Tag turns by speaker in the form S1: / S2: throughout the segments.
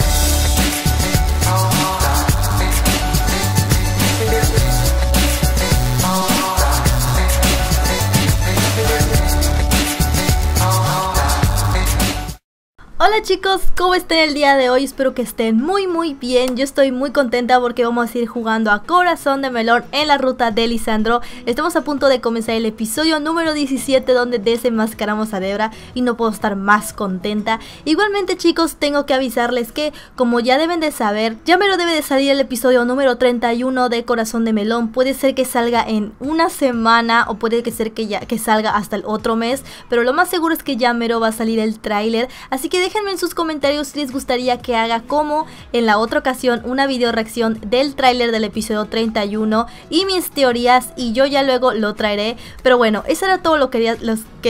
S1: Die. chicos, ¿cómo estén el día de hoy? Espero que estén muy muy bien Yo estoy muy contenta porque vamos a ir jugando a Corazón de Melón en la ruta de Lisandro Estamos a punto de comenzar el episodio número 17 donde desenmascaramos a Debra Y no puedo estar más contenta Igualmente chicos, tengo que avisarles que como ya deben de saber Ya me debe de salir el episodio número 31 de Corazón de Melón Puede ser que salga en una semana o puede que ser que, ya, que salga hasta el otro mes Pero lo más seguro es que ya mero va a salir el tráiler Así que déjenme en sus comentarios si les gustaría que haga como en la otra ocasión una video reacción del tráiler del episodio 31 y mis teorías y yo ya luego lo traeré. Pero bueno, eso era todo lo que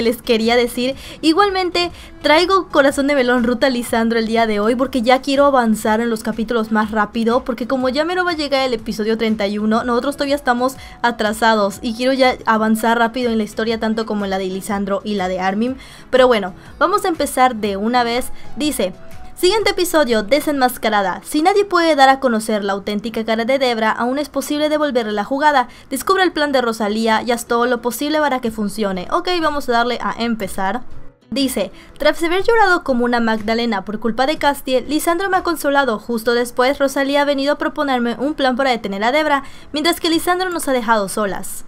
S1: les quería decir. Igualmente, Traigo Corazón de Melón Ruta Lisandro el día de hoy porque ya quiero avanzar en los capítulos más rápido porque como ya me no va a llegar el episodio 31, nosotros todavía estamos atrasados y quiero ya avanzar rápido en la historia tanto como la de Lisandro y la de Armin. Pero bueno, vamos a empezar de una vez. Dice... Siguiente episodio, desenmascarada. Si nadie puede dar a conocer la auténtica cara de Debra, aún es posible devolverle la jugada. Descubre el plan de Rosalía y haz todo lo posible para que funcione. Ok, vamos a darle a empezar. Dice, tras haber llorado como una Magdalena por culpa de Castiel, Lisandro me ha consolado. Justo después, Rosalía ha venido a proponerme un plan para detener a Debra, mientras que Lisandro nos ha dejado solas.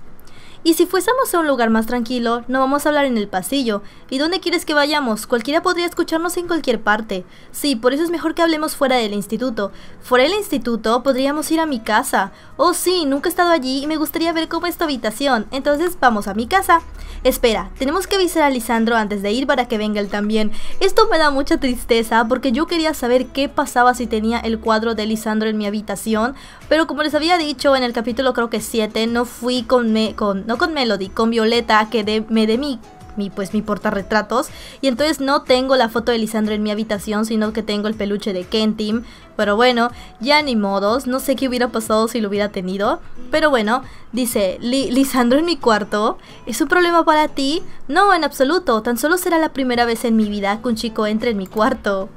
S1: Y si fuésemos a un lugar más tranquilo, no vamos a hablar en el pasillo. ¿Y dónde quieres que vayamos? Cualquiera podría escucharnos en cualquier parte. Sí, por eso es mejor que hablemos fuera del instituto. Fuera del instituto podríamos ir a mi casa. Oh sí, nunca he estado allí y me gustaría ver cómo es tu habitación. Entonces vamos a mi casa. Espera, tenemos que avisar a Lisandro antes de ir para que venga él también. Esto me da mucha tristeza porque yo quería saber qué pasaba si tenía el cuadro de Lisandro en mi habitación. Pero como les había dicho en el capítulo creo que 7, no fui con... Me, con con Melody, con Violeta, que me de mi, pues mi portarretratos. Y entonces no tengo la foto de Lisandro en mi habitación, sino que tengo el peluche de Kentim. Pero bueno, ya ni modos, no sé qué hubiera pasado si lo hubiera tenido. Pero bueno, dice, Lisandro en mi cuarto, ¿es un problema para ti? No, en absoluto, tan solo será la primera vez en mi vida que un chico entre en mi cuarto.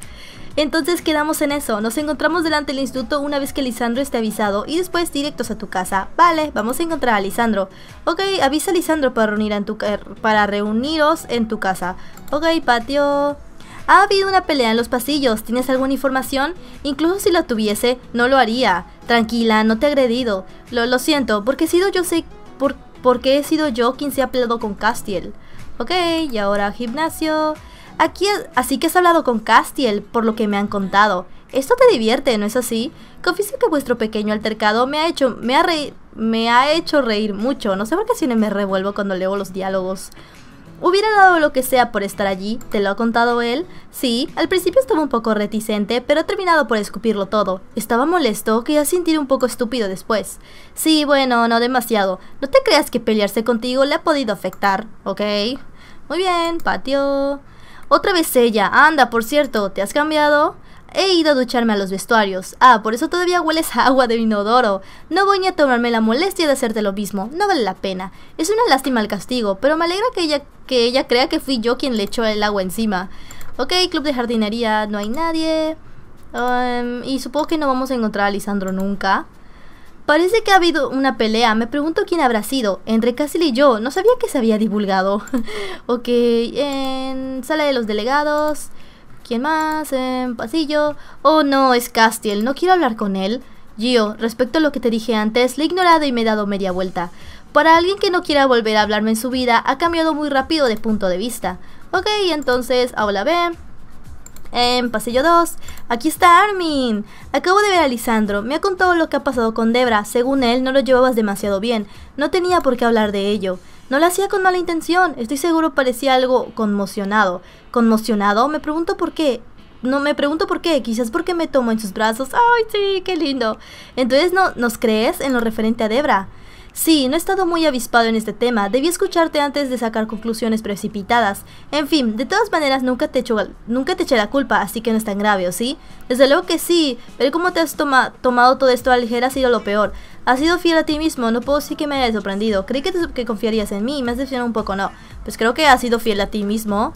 S1: Entonces quedamos en eso, nos encontramos delante del instituto una vez que Lisandro esté avisado y después directos a tu casa. Vale, vamos a encontrar a Lisandro. Ok, avisa a Lisandro para, reunir en tu, er, para reuniros en tu casa. Ok, patio... Ha habido una pelea en los pasillos, ¿tienes alguna información? Incluso si la tuviese, no lo haría. Tranquila, no te he agredido. Lo, lo siento, porque he sido yo sé... Por, porque he sido yo quien se ha peleado con Castiel. Ok, y ahora gimnasio... Aquí, así que has hablado con Castiel, por lo que me han contado. Esto te divierte, ¿no es así? Confieso que vuestro pequeño altercado me ha hecho, me ha reír, me ha hecho reír mucho. No sé por qué no me revuelvo cuando leo los diálogos. Hubiera dado lo que sea por estar allí, ¿te lo ha contado él? Sí, al principio estaba un poco reticente, pero ha terminado por escupirlo todo. Estaba molesto, que ya sentir un poco estúpido después. Sí, bueno, no demasiado. No te creas que pelearse contigo le ha podido afectar, ¿ok? Muy bien, patio. Otra vez ella. Anda, por cierto, ¿te has cambiado? He ido a ducharme a los vestuarios. Ah, por eso todavía hueles a agua de inodoro. No voy ni a tomarme la molestia de hacerte lo mismo. No vale la pena. Es una lástima el castigo, pero me alegra que ella, que ella crea que fui yo quien le echó el agua encima. Ok, club de jardinería, no hay nadie. Um, y supongo que no vamos a encontrar a Lisandro nunca. Parece que ha habido una pelea, me pregunto quién habrá sido, entre Castiel y yo, no sabía que se había divulgado. ok, en sala de los delegados, ¿quién más? En pasillo. Oh no, es Castiel, no quiero hablar con él. Gio, respecto a lo que te dije antes, le he ignorado y me he dado media vuelta. Para alguien que no quiera volver a hablarme en su vida, ha cambiado muy rápido de punto de vista. Ok, entonces, hola, en Pasillo 2, aquí está Armin. Acabo de ver a Lisandro. Me ha contado lo que ha pasado con Debra. Según él, no lo llevabas demasiado bien. No tenía por qué hablar de ello. No lo hacía con mala intención. Estoy seguro parecía algo conmocionado. ¿Conmocionado? Me pregunto por qué. No me pregunto por qué, quizás porque me tomo en sus brazos. ¡Ay, sí, qué lindo! Entonces, ¿no nos crees en lo referente a Debra? Sí, no he estado muy avispado en este tema, debí escucharte antes de sacar conclusiones precipitadas. En fin, de todas maneras nunca te, nunca te eché la culpa, así que no es tan grave, ¿o sí? Desde luego que sí, pero cómo te has tomado todo esto a ligera ha sido lo peor. Has sido fiel a ti mismo, no puedo decir que me haya sorprendido. Creí que, confiarías en mí, me has decepcionado un poco, ¿no? Pues creo que has sido fiel a ti mismo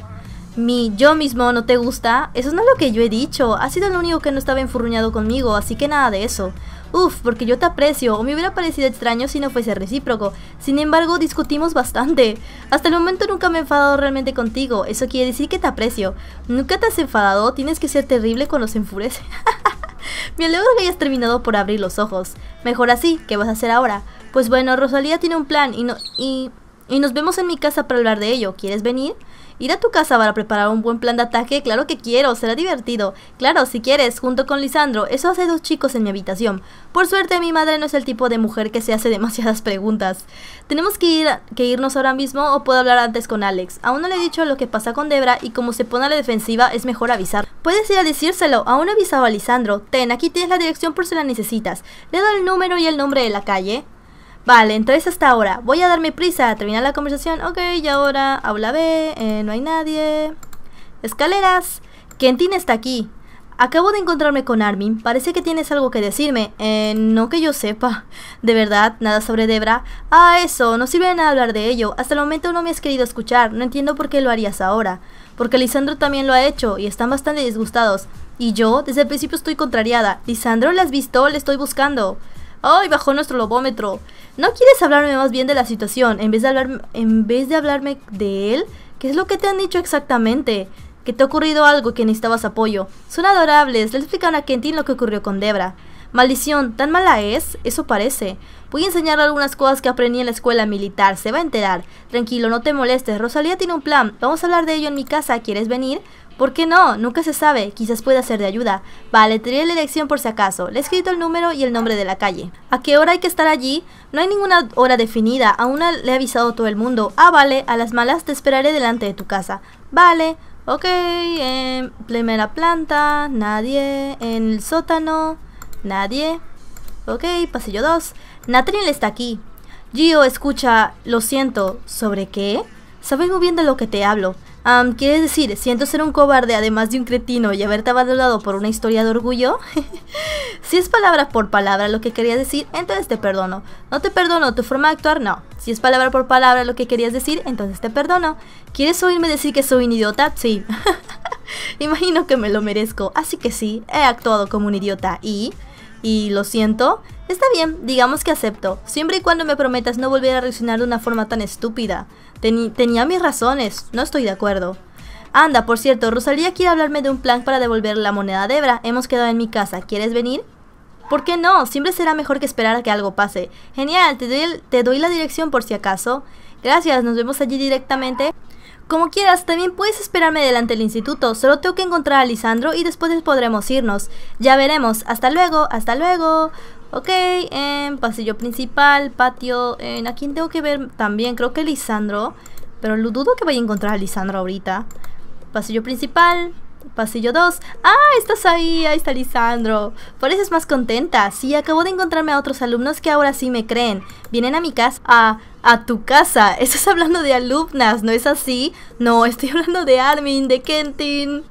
S1: mi yo mismo no te gusta, eso no es lo que yo he dicho. Ha sido el único que no estaba enfurruñado conmigo, así que nada de eso. Uf, porque yo te aprecio, o me hubiera parecido extraño si no fuese recíproco. Sin embargo, discutimos bastante. Hasta el momento nunca me he enfadado realmente contigo, eso quiere decir que te aprecio. Nunca te has enfadado, tienes que ser terrible cuando se enfurece. me alegro que hayas terminado por abrir los ojos. Mejor así, ¿qué vas a hacer ahora? Pues bueno, Rosalía tiene un plan y no... y... y nos vemos en mi casa para hablar de ello. ¿Quieres venir? Ir a tu casa para preparar un buen plan de ataque, claro que quiero, será divertido. Claro, si quieres, junto con Lisandro, eso hace dos chicos en mi habitación. Por suerte, mi madre no es el tipo de mujer que se hace demasiadas preguntas. Tenemos que, ir, que irnos ahora mismo o puedo hablar antes con Alex. Aún no le he dicho lo que pasa con Debra y como se pone a la defensiva es mejor avisar. Puedes ir a decírselo, aún no he avisado a Lisandro. Ten, aquí tienes la dirección por si la necesitas. Le doy el número y el nombre de la calle. Vale, entonces hasta ahora. Voy a darme prisa a terminar la conversación. Ok, y ahora habla B, eh, no hay nadie. Escaleras. Kentin está aquí. Acabo de encontrarme con Armin. Parece que tienes algo que decirme. Eh, no que yo sepa. De verdad, nada sobre Debra. Ah, eso, no sirve de nada hablar de ello. Hasta el momento no me has querido escuchar. No entiendo por qué lo harías ahora. Porque Lisandro también lo ha hecho y están bastante disgustados. Y yo, desde el principio estoy contrariada. Lisandro, ¿la has visto? Le estoy buscando. Ay, bajó nuestro lobómetro. ¿No quieres hablarme más bien de la situación en vez de, hablar, en vez de hablarme de él? ¿Qué es lo que te han dicho exactamente? Que te ha ocurrido algo que necesitabas apoyo. Son adorables, le explican a Kentin lo que ocurrió con Debra. Maldición, ¿tan mala es? Eso parece. Voy a enseñarle algunas cosas que aprendí en la escuela militar, se va a enterar. Tranquilo, no te molestes, Rosalía tiene un plan. Vamos a hablar de ello en mi casa, ¿quieres venir? ¿Por qué no? Nunca se sabe, quizás pueda ser de ayuda. Vale, te la elección por si acaso. Le he escrito el número y el nombre de la calle. ¿A qué hora hay que estar allí? No hay ninguna hora definida, aún le he avisado a todo el mundo. Ah, vale, a las malas te esperaré delante de tu casa. Vale, ok, en em, primera planta, nadie, en el sótano, nadie. Ok, pasillo 2. Nathaniel está aquí. Gio, escucha, lo siento. ¿Sobre qué? Sabes muy bien de lo que te hablo. ¿Quieres decir, siento ser un cobarde además de un cretino y haberte abandonado por una historia de orgullo? si es palabra por palabra lo que querías decir, entonces te perdono. No te perdono tu forma de actuar, no. Si es palabra por palabra lo que querías decir, entonces te perdono. ¿Quieres oírme decir que soy un idiota? Sí. Imagino que me lo merezco, así que sí, he actuado como un idiota y... Y lo siento. Está bien, digamos que acepto, siempre y cuando me prometas no volver a reaccionar de una forma tan estúpida tenía mis razones, no estoy de acuerdo. Anda, por cierto, Rosalía quiere hablarme de un plan para devolver la moneda de Ebra. Hemos quedado en mi casa. ¿Quieres venir? ¿Por qué no? Siempre será mejor que esperar a que algo pase. Genial, te doy la dirección por si acaso. Gracias, nos vemos allí directamente. Como quieras, también puedes esperarme delante del instituto. Solo tengo que encontrar a Lisandro y después podremos irnos. Ya veremos. Hasta luego, hasta luego. Ok, en pasillo principal, patio. En a quién tengo que ver también. Creo que Lisandro. Pero lo dudo que vaya a encontrar a Lisandro ahorita. Pasillo principal, pasillo 2. ¡Ah! Estás ahí, ahí está Lisandro. Por eso es más contenta. Sí, acabo de encontrarme a otros alumnos que ahora sí me creen. Vienen a mi casa. A, a tu casa. Estás hablando de alumnas, ¿no es así? No, estoy hablando de Armin, de Kentin.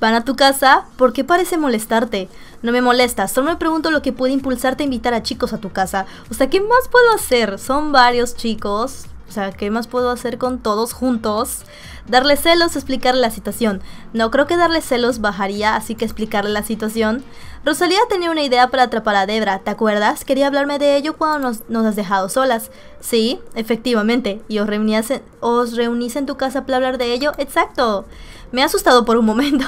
S1: Van a tu casa, ¿por qué parece molestarte? No me molesta, solo me pregunto lo que puede impulsarte a invitar a chicos a tu casa. O sea, ¿qué más puedo hacer? Son varios chicos. O sea, ¿qué más puedo hacer con todos juntos? Darle celos, explicarle la situación. No creo que darle celos bajaría, así que explicarle la situación. Rosalía tenía una idea para atrapar a Debra, ¿te acuerdas? Quería hablarme de ello cuando nos, nos has dejado solas. Sí, efectivamente. ¿Y os, reunías en, reunís en tu casa para hablar de ello? Exacto. Me ha asustado por un momento.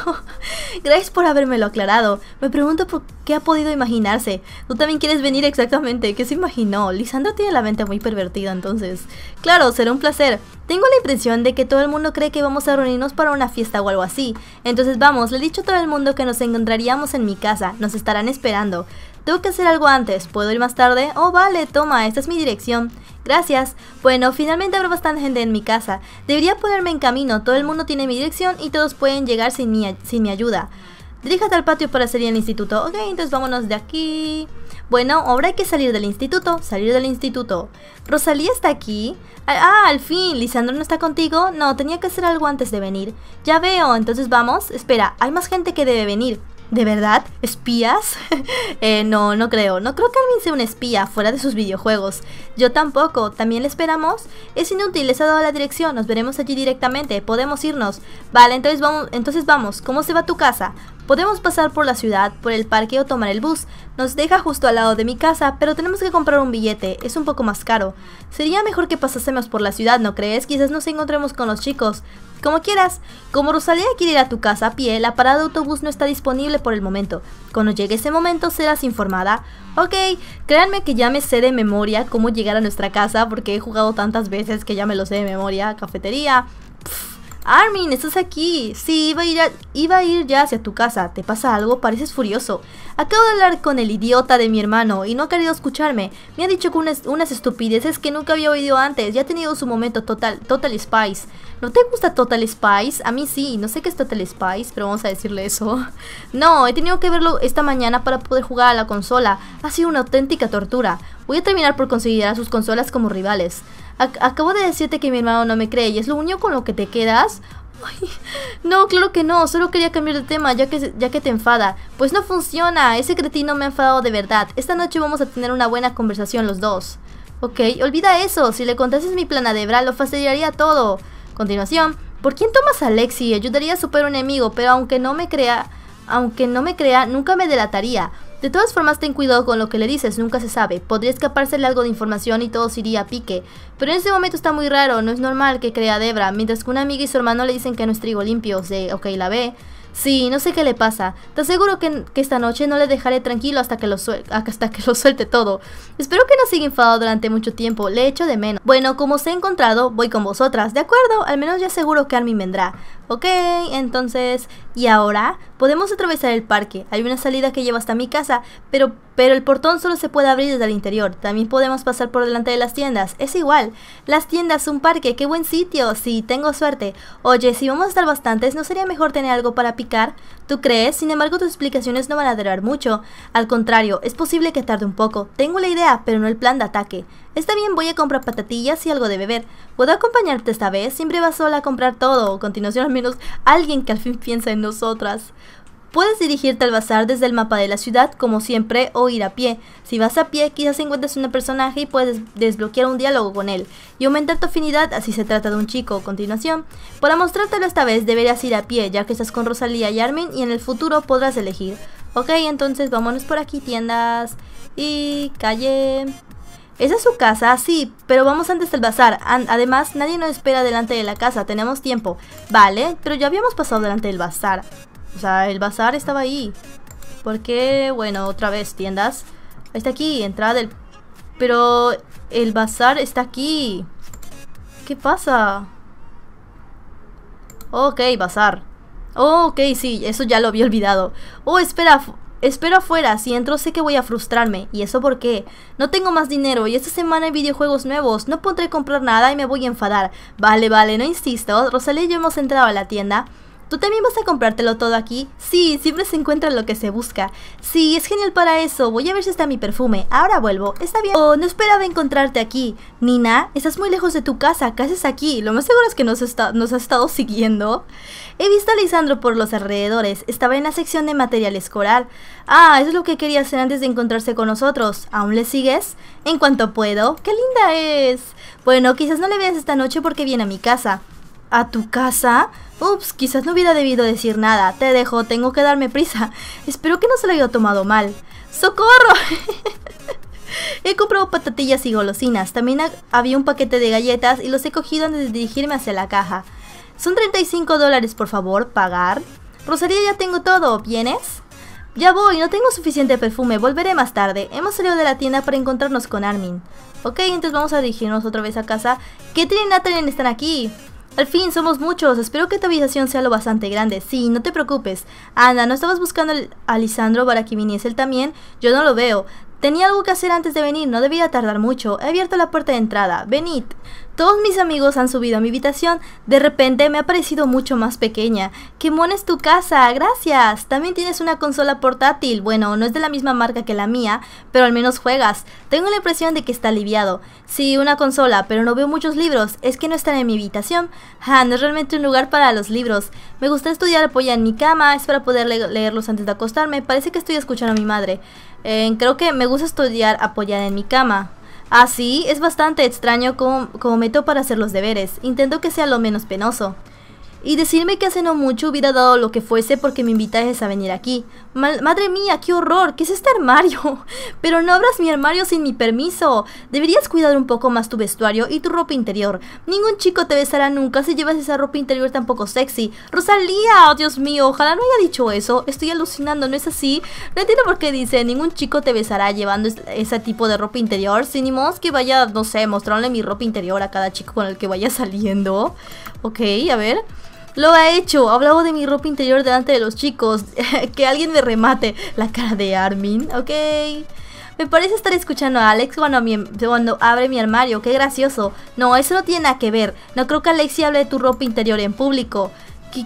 S1: Gracias por habérmelo aclarado. Me pregunto por qué ha podido imaginarse. Tú también quieres venir exactamente. ¿Qué se imaginó? Lisandro tiene la mente muy pervertida entonces. Claro, será un placer. Tengo la impresión de que todo el mundo cree que vamos a reunirnos para una fiesta o algo así. Entonces vamos, le he dicho a todo el mundo que nos encontraríamos en mi casa, nos estarán esperando. Tengo que hacer algo antes, ¿puedo ir más tarde? Oh, vale, toma, esta es mi dirección. Gracias. Bueno, finalmente habrá bastante gente en mi casa. Debería ponerme en camino, todo el mundo tiene mi dirección y todos pueden llegar sin mi, ayuda. Diríjate al patio para salir al instituto. Ok, entonces vámonos de aquí. Bueno, ahora hay que salir del instituto, salir del instituto. Rosalía está aquí. Ah, ah, al fin, Lisandro no está contigo. No, tenía que hacer algo antes de venir. Ya veo, entonces vamos. Espera, hay más gente que debe venir. ¿De verdad? ¿Espías? eh, no, no creo. No creo que Alvin sea un espía fuera de sus videojuegos. Yo tampoco. ¿También le esperamos? Es inútil, les ha dado la dirección. Nos veremos allí directamente. Podemos irnos. Vale, entonces vamos. Entonces vamos. ¿Cómo se va tu casa? Podemos pasar por la ciudad, por el parque o tomar el bus. Nos deja justo al lado de mi casa, pero tenemos que comprar un billete, es un poco más caro. Sería mejor que pasásemos por la ciudad, ¿no crees? Quizás nos encontremos con los chicos como quieras. Como Rosalía quiere ir a tu casa a pie, la parada de autobús no está disponible por el momento. Cuando llegue ese momento serás informada. Ok, créanme que ya me sé de memoria cómo llegar a nuestra casa porque he jugado tantas veces que ya me lo sé de memoria. Cafetería. Armin, estás aquí. Sí, iba a, ir ya hacia tu casa. ¿Te pasa algo? Pareces furioso. Acabo de hablar con el idiota de mi hermano y no ha querido escucharme. Me ha dicho unas, estupideces que nunca había oído antes. Ya ha tenido su momento Total, Total Spice. ¿No te gusta Total Spice? A mí sí, no sé qué es Total Spice, pero vamos a decirle eso. No, he tenido que verlo esta mañana para poder jugar a la consola. Ha sido una auténtica tortura. Voy a terminar por considerar a sus consolas como rivales acabo de decirte que mi hermano no me cree y es lo único con lo que te quedas. no, claro que no, solo quería cambiar de tema ya que, ya que te enfada. Pues no funciona, ese cretino me ha enfadado de verdad. Esta noche vamos a tener una buena conversación los dos. Ok, olvida eso, si le contases mi plan a Debra lo fastidiaría todo. Continuación, ¿por quién tomas a Lexi? Ayudaría a superar un enemigo, pero aunque no me crea, aunque no me crea, nunca me delataría. De todas formas, ten cuidado con lo que le dices, nunca se sabe. Podría escapársele algo de información y todo iría a pique. Pero en este momento está muy raro, no es normal que crea Debra, mientras que una amiga y su hermano le dicen que no es trigo limpio, de ok, la ve. Sí, no sé qué le pasa. Te aseguro que, esta noche no le dejaré tranquilo hasta que, lo hasta que lo suelte todo. Espero que no siga enfadado durante mucho tiempo, le echo de menos. Bueno, como os he encontrado, voy con vosotras, ¿de acuerdo? Al menos ya seguro que Armin vendrá. Ok, entonces, ¿y ahora? Podemos atravesar el parque. Hay una salida que lleva hasta mi casa, pero, pero el portón solo se puede abrir desde el interior. También podemos pasar por delante de las tiendas. Es igual. Las tiendas, un parque, qué buen sitio. Sí, tengo suerte. Oye, si vamos a estar bastantes, ¿no sería mejor tener algo para picar? Tú crees, sin embargo, tus explicaciones no van a durar mucho. Al contrario, es posible que tarde un poco. Tengo la idea, pero no el plan de ataque. Está bien, voy a comprar patatillas y algo de beber. ¿Puedo acompañarte esta vez? Siempre vas sola a comprar todo. A continuación, al menos alguien que al fin piensa en nosotras. Puedes dirigirte al bazar desde el mapa de la ciudad, como siempre, o ir a pie. Si vas a pie, quizás encuentres un personaje y puedes desbloquear un diálogo con él y aumentar tu afinidad, así se trata de un chico. Continuación. Para mostrártelo esta vez, deberías ir a pie, ya que estás con Rosalía y Armin y en el futuro podrás elegir. Ok, entonces vámonos por aquí, tiendas y calle. ¿Esa es su casa? Sí, pero vamos antes del bazar. además, nadie nos espera delante de la casa, tenemos tiempo. Vale, pero ya habíamos pasado delante del bazar. O sea, el bazar estaba ahí. Porque, bueno, otra vez, tiendas. Está aquí, entrada del... Pero el bazar está aquí. ¿Qué pasa? Ok, bazar. Oh, ok, sí, eso ya lo había olvidado. Oh, espera, espero afuera. Si entro sé que voy a frustrarme. ¿Y eso por qué? No tengo más dinero y esta semana hay videojuegos nuevos. No podré comprar nada y me voy a enfadar. Vale, vale, no insisto. Rosalía y yo hemos entrado a la tienda. ¿Tú también vas a comprártelo todo aquí? Sí, siempre se encuentra lo que se busca. Sí, es genial para eso. Voy a ver si está mi perfume. Ahora vuelvo. Está bien. Oh, no esperaba encontrarte aquí. Nina, estás muy lejos de tu casa. casi es aquí? Lo más seguro es que nos, nos ha estado siguiendo. He visto a Lisandro por los alrededores. Estaba en la sección de material escolar. Ah, eso es lo que quería hacer antes de encontrarse con nosotros. ¿Aún le sigues? En cuanto puedo. ¡Qué linda es! Bueno, quizás no le veas esta noche porque viene a mi casa a tu casa? Ups, quizás no hubiera debido decir nada. Te dejo, tengo que darme prisa. Espero que no se lo haya tomado mal. ¡Socorro! he comprado patatillas y golosinas. También había un paquete de galletas y los he cogido antes de dirigirme hacia la caja. Son 35 dólares, por favor, pagar. Rosalía, ya tengo todo. ¿Vienes? Ya voy, no tengo suficiente perfume, volveré más tarde. Hemos salido de la tienda para encontrarnos con Armin. Ok, entonces vamos a dirigirnos otra vez a casa. ¿Qué tienen Natalie están aquí? Al fin, somos muchos. Espero que tu habitación sea lo bastante grande. Sí, no te preocupes. Ana, ¿no estabas buscando a Lisandro para que viniese él también? Yo no lo veo. Tenía algo que hacer antes de venir, no debía tardar mucho. He abierto la puerta de entrada. Venid. Todos mis amigos han subido a mi habitación. De repente me ha parecido mucho más pequeña. ¡Qué mona es tu casa! ¡Gracias! También tienes una consola portátil. Bueno, no es de la misma marca que la mía, pero al menos juegas. Tengo la impresión de que está aliviado. Sí, una consola, pero no veo muchos libros. Es que no están en mi habitación. Ah, no es realmente un lugar para los libros. Me gusta estudiar apoyada en mi cama. Es para poder leerlos antes de acostarme. Parece que estoy escuchando a mi madre. Eh, creo que me gusta estudiar apoyada en mi cama. Así, ah, es bastante extraño como, meto para hacer los deberes. Intento que sea lo menos penoso y decirme que hace no mucho hubiera dado lo que fuese porque me invitaste a venir aquí. madre mía, qué horror, ¿qué es este armario? Pero no abras mi armario sin mi permiso. Deberías cuidar un poco más tu vestuario y tu ropa interior. Ningún chico te besará nunca si llevas esa ropa interior tan poco sexy. Rosalía, oh Dios mío, ojalá no haya dicho eso. Estoy alucinando, ¿no es así? No entiendo por qué dice, ningún chico te besará llevando ese tipo de ropa interior. Sin que vaya, no sé, mostrarle mi ropa interior a cada chico con el que vaya saliendo. Ok, a ver. Lo ha hecho. Hablaba de mi ropa interior delante de los chicos. que alguien me remate. La cara de Armin. Ok. Me parece estar escuchando a Alex cuando, abre mi armario. Qué gracioso. No, eso no tiene nada que ver. No creo que Alexi hable de tu ropa interior en público.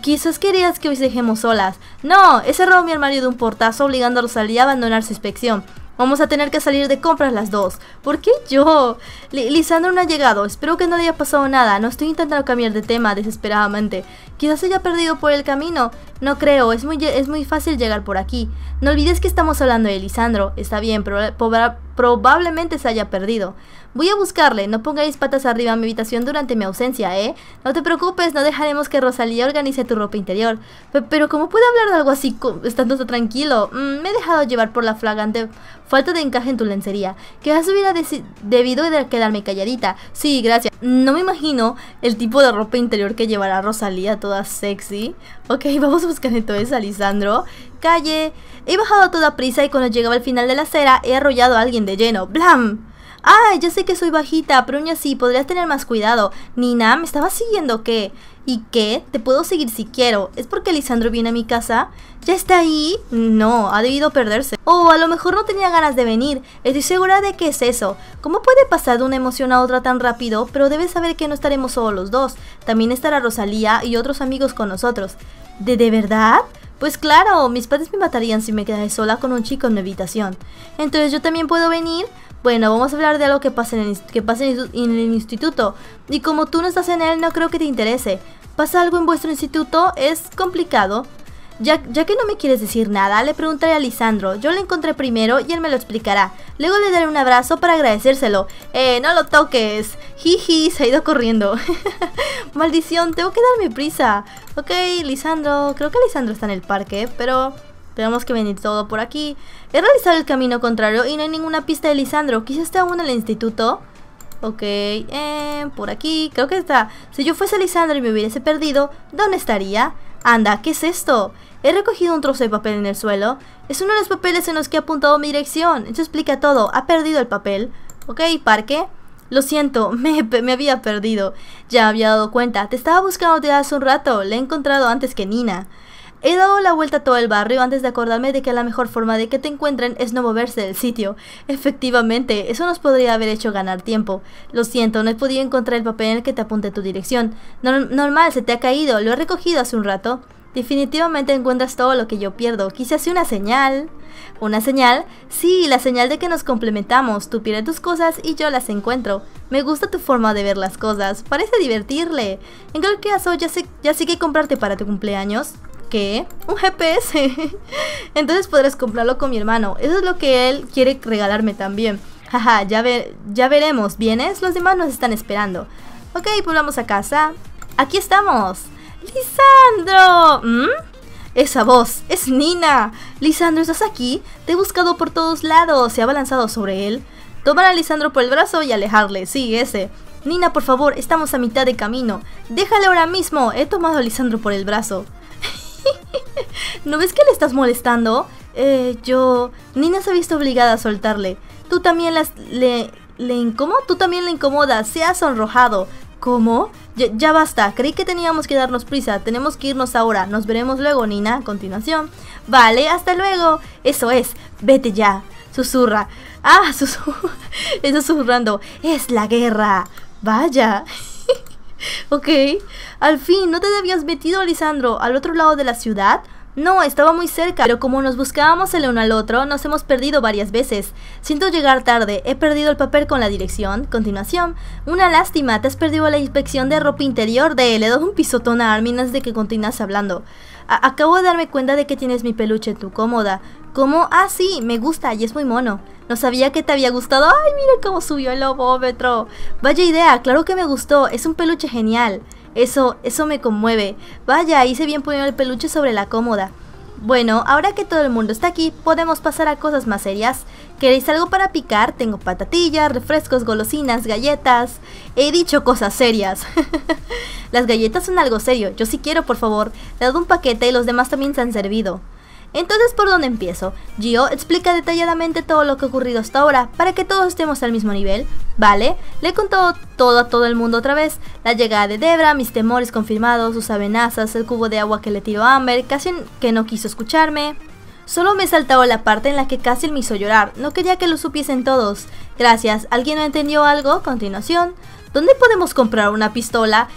S1: quizás querías que hoy dejemos solas. No, he cerrado mi armario de un portazo obligándolo a salir a abandonar su inspección. Vamos a tener que salir de compras las dos. ¿Por qué yo? Lisandro no ha llegado. Espero que no le haya pasado nada. No estoy intentando cambiar de tema desesperadamente. Quizás haya perdido por el camino. No creo, es muy, es muy fácil llegar por aquí. No olvides que estamos hablando de Lisandro. Está bien, pero probablemente se haya perdido. Voy a buscarle, no pongáis patas arriba a mi habitación durante mi ausencia, ¿eh? No te preocupes, no dejaremos que Rosalía organice tu ropa interior. pero ¿cómo puede hablar de algo así estando tan tranquilo? Mm, me he dejado llevar por la flagante falta de encaje en tu lencería. Que hubiera debido de quedarme calladita. Sí, gracias. No me imagino el tipo de ropa interior que llevará Rosalía toda sexy. Ok, vamos a buscar entonces a Lisandro calle. He bajado a toda prisa y cuando llegaba al final de la acera he arrollado a alguien de lleno. ¡Blam! ¡Ay, ya sé que soy bajita, pero aún así podrías tener más cuidado. Nina, ¿me estabas siguiendo qué? ¿Y qué? Te puedo seguir si quiero. ¿Es porque Lisandro viene a mi casa? ¿Ya está ahí? No, ha debido perderse. O oh, a lo mejor no tenía ganas de venir. Estoy segura de que es eso. ¿Cómo puede pasar de una emoción a otra tan rápido? Pero debes saber que no estaremos solo los dos. También estará Rosalía y otros amigos con nosotros. ¿De, de verdad? Pues claro, mis padres me matarían si me quedé sola con un chico en mi habitación. Entonces yo también puedo venir. Bueno, vamos a hablar de algo que pasa en el, que pasa en el instituto. Y como tú no estás en él, no creo que te interese. ¿Pasa algo en vuestro instituto? Es complicado. Ya, que no me quieres decir nada, le preguntaré a Lisandro. Yo lo encontré primero y él me lo explicará. Luego le daré un abrazo para agradecérselo. ¡Eh, no lo toques! Jiji, se ha ido corriendo. Maldición, tengo que darme prisa. Ok, Lisandro. Creo que Lisandro está en el parque, pero... Tenemos que venir todo por aquí. He realizado el camino contrario y no hay ninguna pista de Lisandro. Quizás esté aún en el instituto. Ok, eh, por aquí, creo que está. Si yo fuese Lisandro y me hubiese perdido, ¿dónde estaría? Anda, ¿qué es esto? He recogido un trozo de papel en el suelo. Es uno de los papeles en los que ha apuntado mi dirección. Eso explica todo. Ha perdido el papel. Ok, parque. Lo siento, me, había perdido. Ya había dado cuenta. Te estaba buscando desde hace un rato. Le he encontrado antes que Nina. He dado la vuelta a todo el barrio antes de acordarme de que la mejor forma de que te encuentren es no moverse del sitio. Efectivamente, eso nos podría haber hecho ganar tiempo. Lo siento, no he podido encontrar el papel en el que te apunte tu dirección. normal, se te ha caído, lo he recogido hace un rato. Definitivamente encuentras todo lo que yo pierdo. Quizás una señal. ¿Una señal? Sí, la señal de que nos complementamos. Tú pierdes tus cosas y yo las encuentro. Me gusta tu forma de ver las cosas. Parece divertirle. En cualquier caso, ya sé, ya sé que comprarte para tu cumpleaños. ¿Qué? ¿Un GPS? Entonces podrás comprarlo con mi hermano. Eso es lo que él quiere regalarme también. Jaja, ya, ve ya veremos. ¿Vienes? Los demás nos están esperando. Ok, pues vamos a casa. ¡Aquí estamos! ¡Lisandro! ¿Mm? Esa voz, es Nina. Lisandro, ¿estás aquí? Te he buscado por todos lados. Se ha balanzado sobre él. Tomar a Lisandro por el brazo y alejarle. Sí, ese. Nina, por favor, estamos a mitad de camino. Déjale ahora mismo. He tomado a Lisandro por el brazo. ¿No ves que le estás molestando? Eh, yo... Nina se ha visto obligada a soltarle. Tú también le... ¿Le Tú también le incomodas. Se ha sonrojado. ¿Cómo? Ya, basta, creí que teníamos que darnos prisa, tenemos que irnos ahora, nos veremos luego, Nina, a continuación. Vale, hasta luego, eso es, vete ya, susurra. Ah, susurra, susurrando, es la guerra, vaya. ok, al fin, ¿no te habías metido, Lisandro, al otro lado de la ciudad? No, estaba muy cerca, pero como nos buscábamos el uno al otro, nos hemos perdido varias veces. Siento llegar tarde, he perdido el papel con la dirección. Continuación. Una lástima, te has perdido la inspección de ropa interior de... Le doy un pisotón a Armin de que continúas hablando. acabo de darme cuenta de que tienes mi peluche en tu cómoda. ¿Cómo? Ah, sí, me gusta y es muy mono. No sabía que te había gustado. ¡Ay, mira cómo subió el lobómetro! Vaya idea, claro que me gustó, es un peluche genial. Eso, eso me conmueve. Vaya, hice bien poniendo el peluche sobre la cómoda. Bueno, ahora que todo el mundo está aquí, podemos pasar a cosas más serias. ¿Queréis algo para picar? Tengo patatillas, refrescos, golosinas, galletas. He dicho cosas serias. Las galletas son algo serio, yo sí quiero, por favor. Le Dad un paquete y los demás también se han servido. Entonces, ¿por dónde empiezo? Gio explica detalladamente todo lo que ha ocurrido hasta ahora para que todos estemos al mismo nivel, ¿vale? Le contó todo a todo el mundo otra vez, la llegada de Debra, mis temores confirmados, sus amenazas, el cubo de agua que le tiró Amber, casi que no quiso escucharme. Solo me he saltado la parte en la que casi me hizo llorar, no quería que lo supiesen todos. Gracias, ¿alguien no entendió algo? Continuación. ¿Dónde podemos comprar una pistola?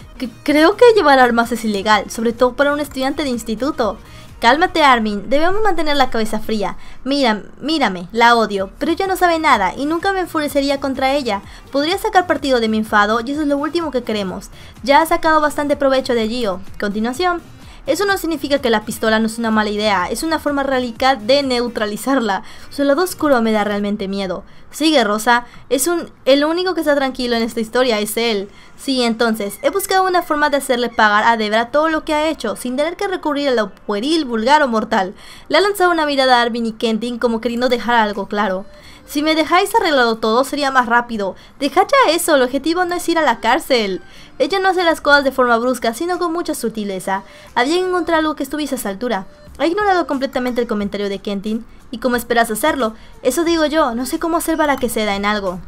S1: creo que llevar armas es ilegal, sobre todo para un estudiante de instituto. Cálmate, Armin. Debemos mantener la cabeza fría. Mira, mírame, la odio, pero ella no sabe nada y nunca me enfurecería contra ella. Podría sacar partido de mi enfado y eso es lo último que queremos. Ya ha sacado bastante provecho de Gio. Continuación. Eso no significa que la pistola no es una mala idea, es una forma radical de neutralizarla. Su lado oscuro me da realmente miedo. Sigue, Rosa. Es un, el único que está tranquilo en esta historia es él. Sí, entonces, he buscado una forma de hacerle pagar a Debra todo lo que ha hecho, sin tener que recurrir a lo pueril, vulgar o mortal. Le ha lanzado una mirada a Arvin y Kentin como queriendo dejar algo claro. Si me dejáis arreglado todo sería más rápido. Deja ya eso, el objetivo no es ir a la cárcel. Ella no hace las cosas de forma brusca, sino con mucha sutileza. Había encontrar algo que estuviese a esa altura. Ha ignorado completamente el comentario de Kentin. ¿Y como esperas hacerlo? Eso digo yo, no sé cómo hacer para que se da en algo.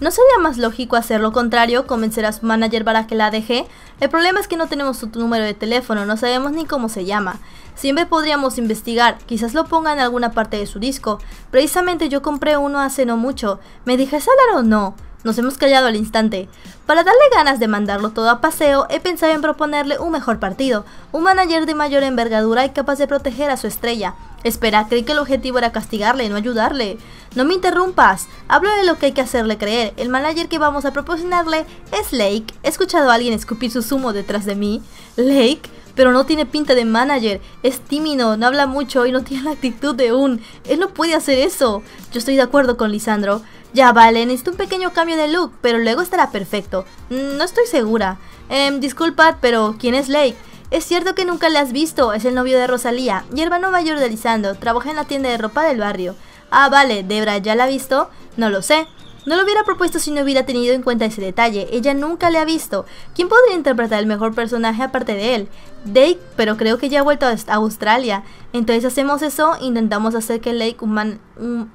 S1: ¿No sería más lógico hacer lo contrario, convencer a su manager para que la deje? El problema es que no tenemos su número de teléfono, no sabemos ni cómo se llama. Siempre podríamos investigar, quizás lo ponga en alguna parte de su disco. Precisamente yo compré uno hace no mucho. ¿Me dije salar o no? Nos hemos callado al instante. Para darle ganas de mandarlo todo a paseo, he pensado en proponerle un mejor partido, un manager de mayor envergadura y capaz de proteger a su estrella. Espera, creí que el objetivo era castigarle, no ayudarle. No me interrumpas, hablo de lo que hay que hacerle creer. El manager que vamos a proporcionarle es Lake. He escuchado a alguien escupir su zumo detrás de mí. Lake, pero no tiene pinta de manager. Es tímido, no habla mucho y no tiene la actitud de un. Él no puede hacer eso. Yo estoy de acuerdo con Lisandro. Ya vale, necesito un pequeño cambio de look, pero luego estará perfecto. Mm, no estoy segura. Eh, disculpad, pero ¿quién es Lake? Es cierto que nunca le has visto, es el novio de Rosalía y hermano mayor de Lisandro, trabaja en la tienda de ropa del barrio. Ah, vale, Debra ya la ha visto, no lo sé. No lo hubiera propuesto si no hubiera tenido en cuenta ese detalle, ella nunca le ha visto. ¿Quién podría interpretar el mejor personaje aparte de él? Dave, pero creo que ya ha vuelto a Australia. Entonces hacemos eso, intentamos hacer que Lake un mm,